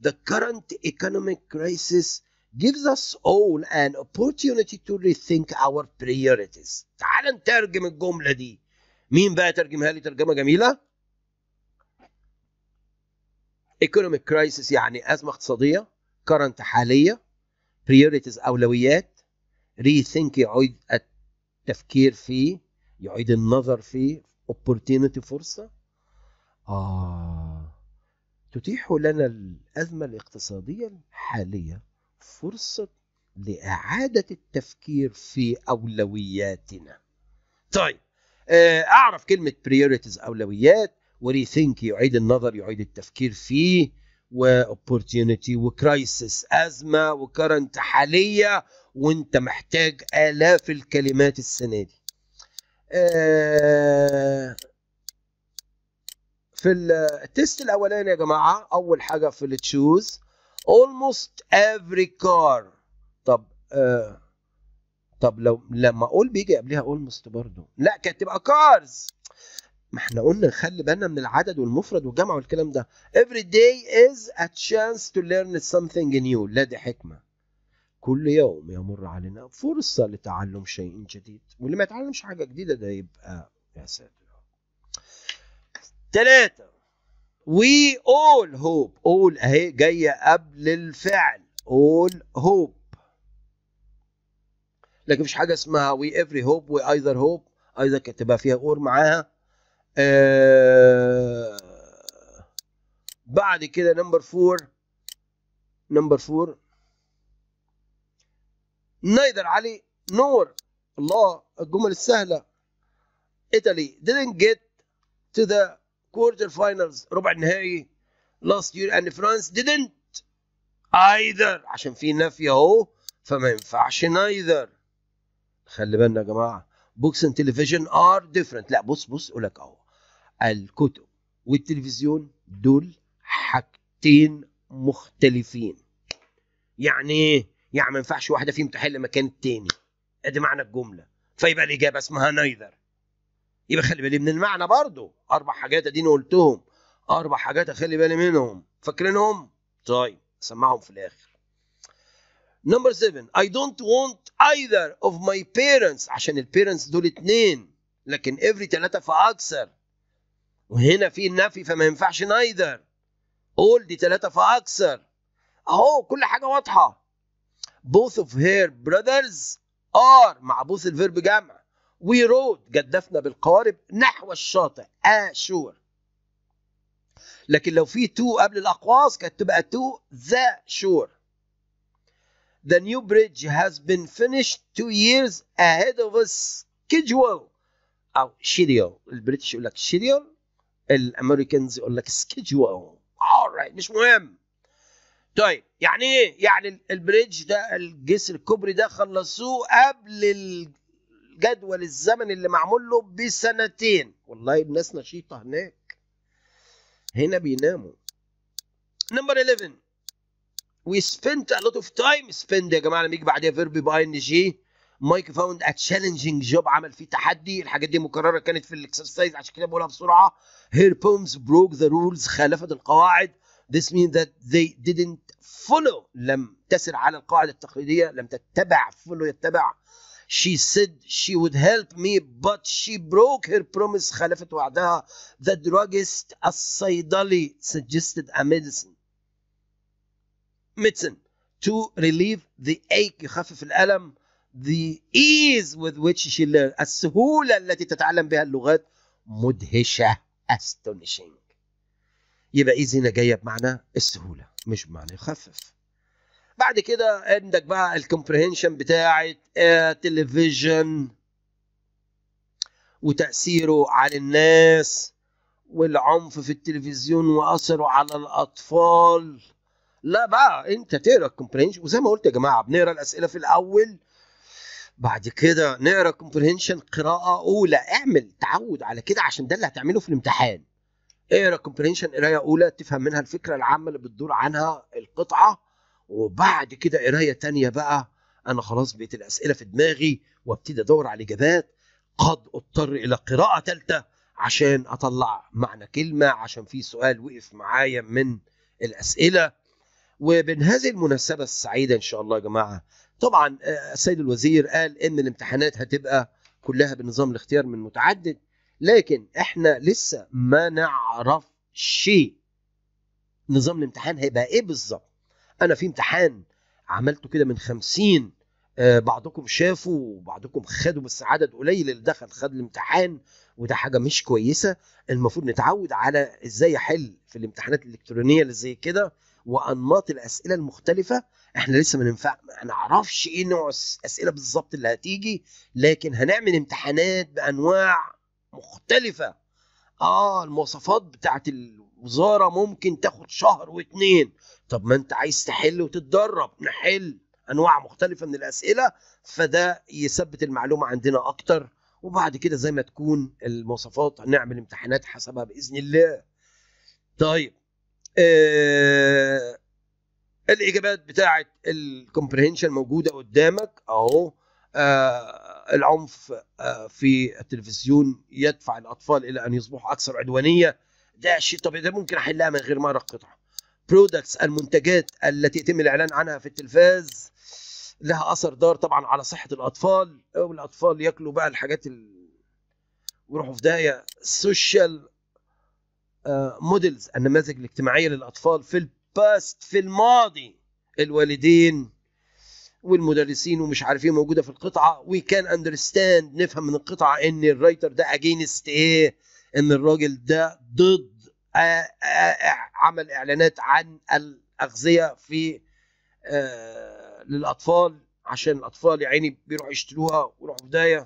the current economic crisis gives us all an opportunity to rethink our priorities تعال نترجم الجمله دي مين بقى ترجمها لي ترجمه جميله economic crisis يعني ازمه اقتصاديه كرنت حاليه بريوريتيز اولويات rethink يعيد التفكير فيه يعيد النظر فيه اوبورتينيتي فرصه اه تتيح لنا الازمه الاقتصاديه الحاليه فرصه لاعاده التفكير في اولوياتنا طيب آه، اعرف كلمه بريوريتيز اولويات وريثينك يعيد النظر يعيد التفكير فيه وopportunity وcrisis ازمه وكرنت حاليه وانت محتاج الاف الكلمات السنه دي آه، في التست الاولاني يا جماعه اول حاجه في التشوز almost every car طب آه، طب لو لما اقول بيجي قبلها almost برضو لا كانت تبقى cars ما احنا قلنا نخلي بالنا من العدد والمفرد والجمع والكلام ده every day is a chance to learn something new لا دي حكمة كل يوم يمر علينا فرصة لتعلم شيء جديد واللي ما يتعلمش حاجة جديدة ده يبقى يا ساتر ثلاثة we all hope all اهي جاية قبل الفعل all hope لكن مفيش حاجة اسمها we every hope we either hope either كتبها فيها or معاها آه، بعد كده نمبر فور نمبر فور نايدر علي نور الله الجمل السهلة إيطالي didn't get to the quarter finals ربع النهائي last year and France didn't either عشان في نفي اهو فما ينفعش neither خلي بالنا يا جماعة books and television are different لا بص بص أقول لك اهو الكتب والتلفزيون دول حاجتين مختلفين يعني ايه يعني ما ينفعش واحده فيهم تحل مكان التاني ادي معنى الجمله فيبقى الاجابه اسمها نايذر يبقى خلي بالي من المعنى برضه اربع حاجات اديني قلتهم اربع حاجات اخلي بالي منهم فاكرينهم طيب سمعهم في الاخر نمبر 7 اي دونت وونت ايذر اوف ماي بيرنتس عشان البيرنتس دول اتنين لكن افري ثلاثة فأكثر وهنا في النفي فما ينفعش نايدر قول دي ثلاثة فأكثر أهو كل حاجة واضحة both of her brothers are مع both الفيرب جمع we rode جدفنا بالقوارب نحو الشاطئ آشور آه، لكن لو في تو قبل الأقواس كانت تبقى تو ذا شور The new bridge has been finished two years ahead of schedule أو شيريو البريتش يقول لك شيريو الامريكانز يقول لك سكيدجول right. مش مهم طيب يعني ايه يعني البريدج ده الجسر الكوبري ده خلصوه قبل الجدول الزمني اللي معمول له بسنتين والله الناس نشيطه هناك هنا بيناموا نمبر 11 وي سبنت ا لوت اوف تايم سبند يا جماعه لما يجي بعدها فيرب باي ان جي مايك فاوند ا تشالنجينج جوب عمل فيه تحدي الحاجات دي مكرره كانت في الاكسرسايز عشان كده بقولها بسرعه هير بومز بروك ذا رولز خالفت القواعد This means that they didn't follow لم تسر على القاعدة التقليدية لم تتبع follow يتبع She said she would help me but she broke her promise خالفت وعدها The druggist الصيدلي suggested a medicine medicine to relieve the ache يخفف الألم the ease with which she learned السهولة التي تتعلم بها اللغات مدهشة astonishing يبقى ايزي هنا جاية بمعنى السهولة مش بمعنى يخفف بعد كده عندك بقى الكومبريهنشن بتاعة التلفزيون وتأثيره على الناس والعنف في التلفزيون وأثره على الأطفال لا بقى انت تقرا الكومبرينشن وزي ما قلت يا جماعه بنقرا الاسئله في الاول بعد كده نقرا كومبريهنشن قراءه اولى اعمل تعود على كده عشان ده اللي هتعمله في الامتحان اقرا كومبريهنشن قرايه اولى تفهم منها الفكره العامه اللي بتدور عنها القطعه وبعد كده قرايه تانية بقى انا خلاص بقيت الاسئله في دماغي وابتدي ادور على الاجابات قد اضطر الى قراءه ثالثه عشان اطلع معنى كلمه عشان في سؤال وقف معايا من الاسئله وبين هذه المناسبة السعيدة إن شاء الله يا جماعة طبعا آه، السيد الوزير قال ان الامتحانات هتبقى كلها بنظام الاختيار من متعدد لكن احنا لسه ما نعرفش نظام الامتحان هيبقى ايه بالظبط انا في امتحان عملته كده من خمسين آه، بعضكم شافوا وبعضكم خدوا بس عدد قليل اللي دخل خد الامتحان وده حاجه مش كويسه المفروض نتعود على ازاي احل في الامتحانات الالكترونيه اللي زي كده وانماط الاسئله المختلفه احنا لسه ما ننفع ما نعرفش ايه نوع الاسئله بالظبط اللي هتيجي لكن هنعمل امتحانات بانواع مختلفه اه المواصفات بتاعت الوزاره ممكن تاخد شهر واتنين طب ما انت عايز تحل وتتدرب نحل انواع مختلفه من الاسئله فده يثبت المعلومه عندنا اكتر وبعد كده زي ما تكون المواصفات هنعمل امتحانات حسبها باذن الله طيب آه الاجابات بتاعه الكومبريهنشن موجوده قدامك اهو آه العنف آه في التلفزيون يدفع الاطفال الى ان يصبحوا اكثر عدوانيه ده شيء طبيعي ده ممكن احلها من غير ما ارق قطعه برودكتس المنتجات التي يتم الاعلان عنها في التلفاز لها اثر دار طبعا على صحه الاطفال والاطفال ياكلوا بقى الحاجات ال... ويروحوا في داهيه السوشيال آه، موديلز النماذج الاجتماعيه للاطفال في باست في الماضي الوالدين والمدرسين ومش عارفين موجوده في القطعه وي كان اندرستاند نفهم من القطعه ان الرايتر ده اجينست ايه ان الراجل ده ضد عمل اعلانات عن الاغذيه في للاطفال عشان الاطفال يا عيني بيروحوا يشتروها ويروحوا بدايه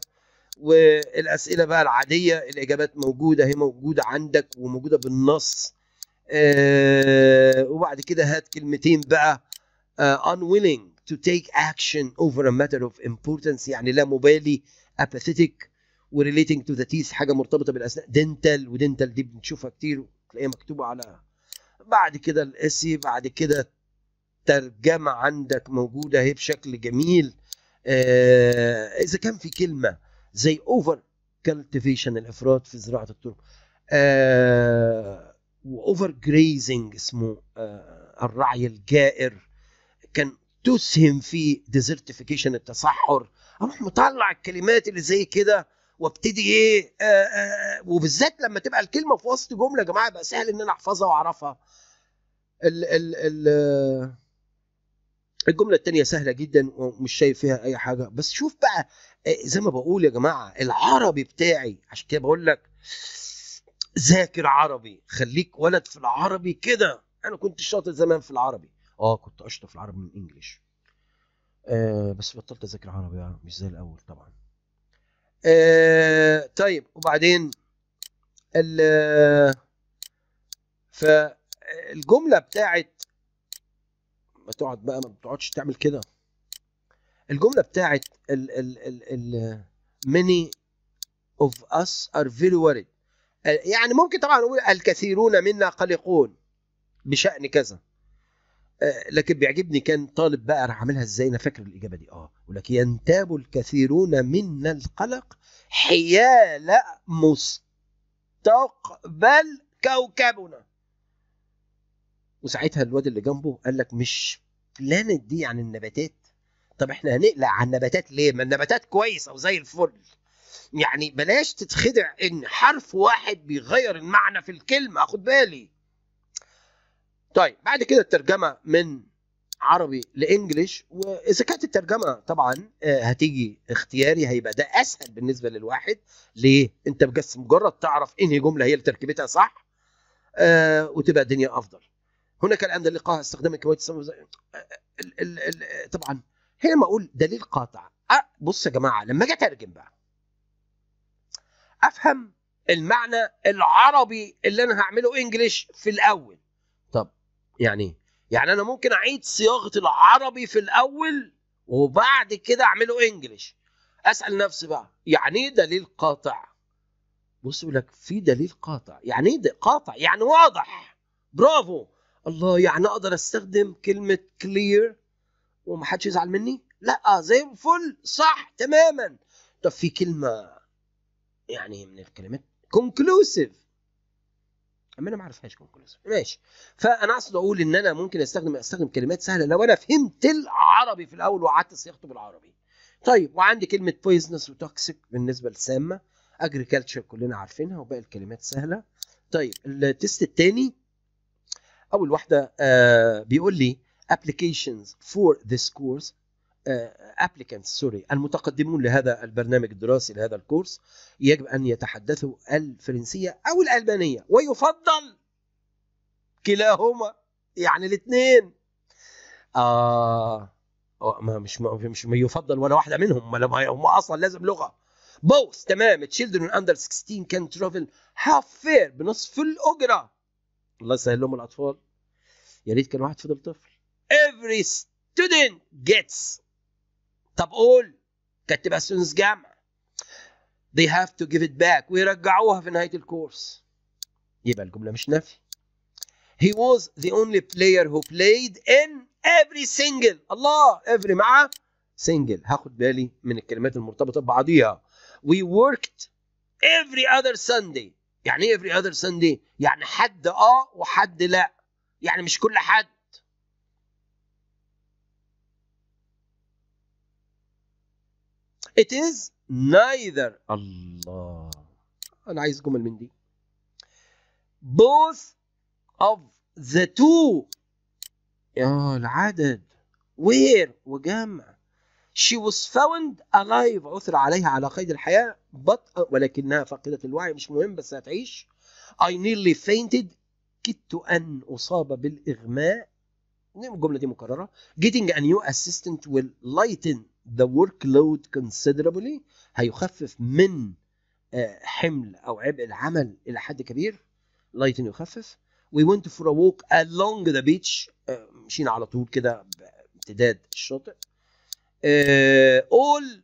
والاسئله بقى العاديه الاجابات موجوده هي موجوده عندك وموجوده بالنص آه وبعد كده هات كلمتين بقى آه unwilling to take action over a matter of importance يعني لا مبالي apathetic وريليتنج تو ذا teeth حاجه مرتبطه بالاسنان دنتال ودنتال دي بنشوفها كتير تلاقيها مكتوبه على بعد كده الاسي بعد كده ترجمه عندك موجوده اهي بشكل جميل آه اذا كان في كلمه زي اوفر كالتيفيشن الافراط في زراعه التربه آه واوفر جريزنج اسمه آه، الرعي الجائر كان تسهم في ديزرتيفيكيشن التصحر اروح مطلع الكلمات اللي زي كده وابتدي ايه آآ آه، آآ آه، وبالذات لما تبقى الكلمه في وسط جمله يا جماعه يبقى سهل ان انا احفظها واعرفها ال ال ال الجمله الثانيه سهله جدا ومش شايف فيها اي حاجه بس شوف بقى زي ما بقول يا جماعه العربي بتاعي عشان كده بقول لك ذاكر عربي خليك ولد في العربي كده انا كنت شاطر زمان في العربي اه كنت اشطر في العربي من الانجليش آه بس بطلت اذاكر عربي يعني مش زي الاول طبعا آه طيب وبعدين ال فالجمله بتاعت ما تقعد بقى ما بتقعدش تعمل كده الجمله بتاعت ال ال ال ال many of us are very worried يعني ممكن طبعا نقول الكثيرون منا قلقون بشأن كذا آه، لكن بيعجبني كان طالب بقى راح عاملها ازاي انا فاكر الاجابه دي اه يقول لك ينتاب الكثيرون منا القلق حيال مستقبل كوكبنا وساعتها الواد اللي جنبه قال لك مش بلانت دي عن النباتات طب احنا هنقلق عن النباتات ليه ما النباتات كويسه وزي الفل يعني بلاش تتخدع ان حرف واحد بيغير المعنى في الكلمه خد بالي طيب بعد كده الترجمه من عربي لانجليش واذا كانت الترجمه طبعا آه، هتيجي اختياري هيبقى ده اسهل بالنسبه للواحد ليه انت بس مجرد تعرف انهي جمله هي اللي تركيبتها صح آه وتبقى الدنيا افضل هناك الان دليل قاطع استخدام الكويت آه، طبعا هنا ما اقول دليل قاطع أه بص يا جماعه لما اجي اترجم بقى افهم المعنى العربي اللي انا هعمله انجلش في الاول طب يعني ايه يعني انا ممكن اعيد صياغه العربي في الاول وبعد كده اعمله انجلش اسال نفسي بقى يعني ايه دليل قاطع بص يقول لك في دليل قاطع يعني ايه قاطع يعني واضح برافو الله يعني اقدر استخدم كلمه كلير ومحدش يزعل مني لا زي الفل صح تماما طب في كلمه يعني من الكلمات كونكلوسيف اما انا ما اعرفهاش كونكلوسيف ماشي فانا اقصد اقول ان انا ممكن استخدم استخدم كلمات سهله لو انا فهمت العربي في الاول وقعدت صياغته بالعربي طيب وعندي كلمه بويزنس وتوكسيك بالنسبه للسامه اجريكلتشر كلنا عارفينها وباقي الكلمات سهله طيب التست الثاني اول واحده آه بيقول لي applications for this course ابليكانتس آه، سوري المتقدمون لهذا البرنامج الدراسي لهذا الكورس يجب ان يتحدثوا الفرنسيه او الالبانيه ويفضل كلاهما يعني الاثنين اه ما مش ما مش ما يفضل ولا واحده منهم ما هم اصلا لازم لغه بوث تمام تشيلدرن اندر 16 كان ترافل هاف فير بنصف الاجره الله يسهل لهم الاطفال يا ريت كان واحد فضل طفل every student gets طب قول كانت تبقى ستودنتس جامعه they have to give it back ويرجعوها في نهايه الكورس يبقى الجمله مش نفي he was the only player who played in every single الله every مع single هاخد بالي من الكلمات المرتبطه ببعضيها we worked every other Sunday يعني ايه every other Sunday يعني حد اه وحد لا يعني مش كل حد It is neither الله أنا عايز جمل من دي both of the two يا العدد where وجمع she was found alive عثر عليها على قيد الحياة but ولكنها فاقدة الوعي مش مهم بس هتعيش I nearly fainted كدت أن أصاب بالإغماء الجملة دي مكررة getting a new assistant will lighten the workload considerably هيخفف من آه، حمل او عبء العمل الى حد كبير لايتن يخفف we went for a walk along the beach آه، مشينا على طول كده امتداد الشاطئ آه، all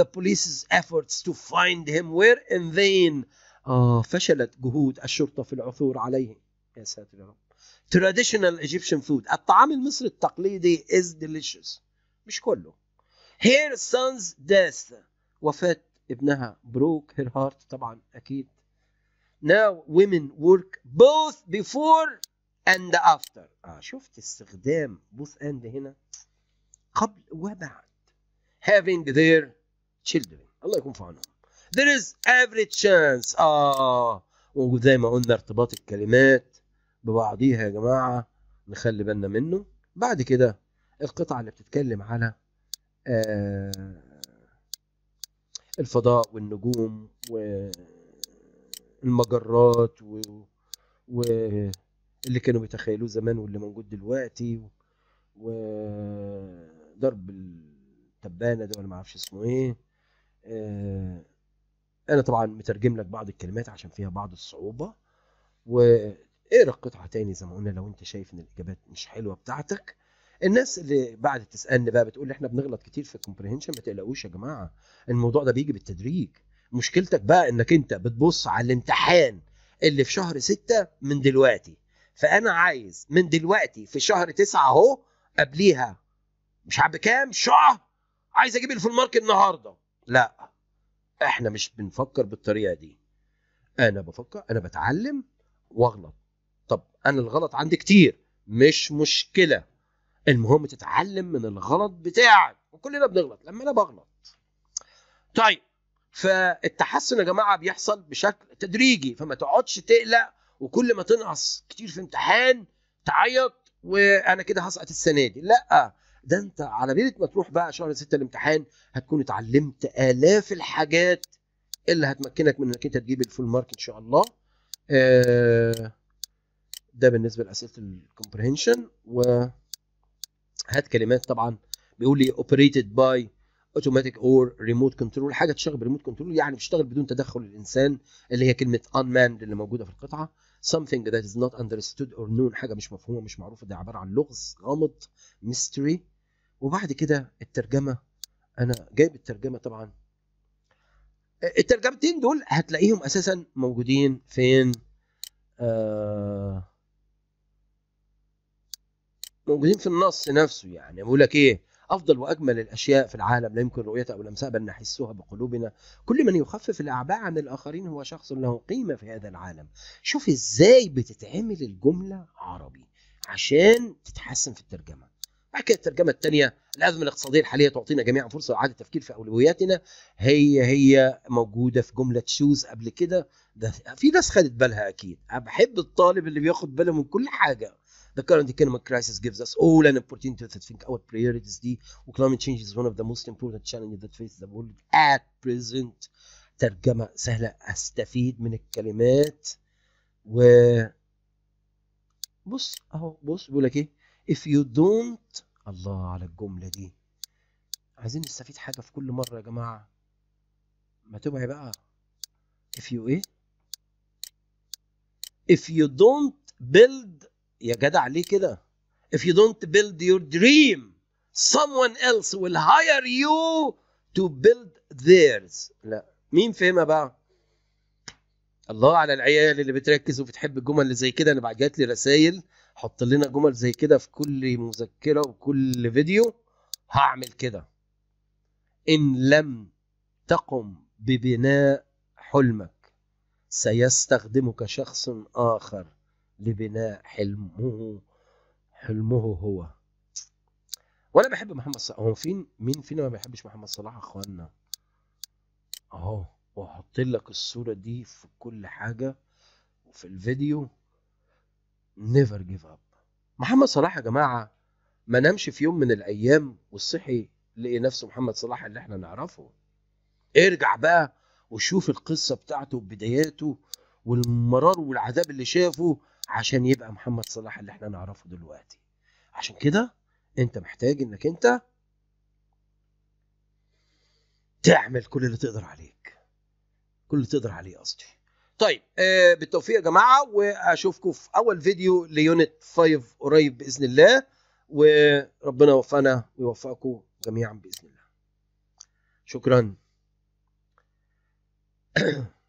the police's efforts to find him were in vain آه فشلت جهود الشرطة في العثور عليه يا ساتر يا رب traditional Egyptian food الطعام المصري التقليدي is delicious مش كله her son's death وفاة ابنها بروك هير هارت طبعا أكيد now women work both before and after آه شفت استخدام both and هنا قبل وبعد having their children الله يكون في عونهم there is every chance آه وزي ما قلنا ارتباط الكلمات ببعضيها يا جماعة نخلي بالنا منه بعد كده القطعة اللي بتتكلم على آه، الفضاء والنجوم والمجرات و... واللي كانوا بيتخيلوه زمان واللي موجود دلوقتي وضرب التبانة ده ولا معرفش اسمه ايه آه، انا طبعا مترجم لك بعض الكلمات عشان فيها بعض الصعوبة واقرا القطعة تاني زي ما قلنا لو انت شايف ان الاجابات مش حلوة بتاعتك الناس اللي بعد تسالني بقى بتقول احنا بنغلط كتير في الكومبريهنشن ما تقلقوش يا جماعه الموضوع ده بيجي بالتدريج مشكلتك بقى انك انت بتبص على الامتحان اللي في شهر ستة من دلوقتي فانا عايز من دلوقتي في شهر تسعة اهو قبليها مش عارف بكام شهر عايز اجيب الفول مارك النهارده لا احنا مش بنفكر بالطريقه دي انا بفكر انا بتعلم واغلط طب انا الغلط عندي كتير مش مشكله المهم تتعلم من الغلط بتاعك وكلنا بنغلط لما انا بغلط طيب فالتحسن يا جماعه بيحصل بشكل تدريجي فما تقعدش تقلق وكل ما تنقص كتير في امتحان تعيط وانا كده هسقط السنه دي لا ده انت على ليله ما تروح بقى شهر ستة الامتحان هتكون اتعلمت الاف الحاجات اللي هتمكنك من انك انت تجيب الفول مارك ان شاء الله آه، ده بالنسبه لاسئله الكومبريهنشن و هات كلمات طبعا بيقول لي اوبريتد باي اوتوماتيك اور ريموت كنترول حاجه تشتغل بريموت كنترول يعني بتشتغل بدون تدخل الانسان اللي هي كلمه unmanned اللي موجوده في القطعه something that is not understood or known حاجه مش مفهومه مش معروفه ده عباره عن لغز غامض ميستري وبعد كده الترجمه انا جايب الترجمه طبعا الترجمتين دول هتلاقيهم اساسا موجودين فين آه موجودين في النص نفسه يعني بقول لك ايه افضل واجمل الاشياء في العالم لا يمكن رؤيتها او لمسها بل نحسها بقلوبنا كل من يخفف الاعباء عن الاخرين هو شخص له قيمه في هذا العالم شوف ازاي بتتعمل الجمله عربي عشان تتحسن في الترجمه بعد كده الترجمه الثانيه الازمه الاقتصاديه الحاليه تعطينا جميعا فرصه لاعاده التفكير في اولوياتنا هي هي موجوده في جمله شوز قبل كده ده في ناس خدت بالها اكيد انا بحب الطالب اللي بياخد باله من كل حاجه The current economic crisis gives us all an opportunity to think our priorities دي وclimate change is one of the most important challenges that face the world at present ترجمة سهلة أستفيد من الكلمات و بص أهو بص بيقول لك إيه if you don't الله على الجملة دي عايزين نستفيد حاجة في كل مرة يا جماعة ما توعي بقى if you إيه if you don't build يا جدع ليه كده if you don't build your dream someone else will hire you to build theirs لا مين فهمها بقى الله على العيال اللي بتركز وبتحب الجمل اللي زي كده انا بعد جات لي رسائل حط لنا جمل زي كده في كل مذكره وكل فيديو هعمل كده ان لم تقم ببناء حلمك سيستخدمك شخص اخر لبناء حلمه حلمه هو وانا بحب محمد صلاح هو فين مين فينا ما بيحبش محمد صلاح اخوانا اهو وهحط لك الصوره دي في كل حاجه وفي الفيديو نيفر جيف اب محمد صلاح يا جماعه ما نامش في يوم من الايام والصحي لقي نفسه محمد صلاح اللي احنا نعرفه ارجع بقى وشوف القصه بتاعته وبداياته والمرار والعذاب اللي شافه عشان يبقى محمد صلاح اللي احنا نعرفه دلوقتي عشان كده انت محتاج انك انت تعمل كل اللي تقدر عليك كل اللي تقدر عليه قصدي طيب آه بالتوفيق يا جماعه واشوفكم في اول فيديو ليونت 5 قريب باذن الله وربنا يوفقنا ويوفقكم جميعا باذن الله شكرا *clears throat*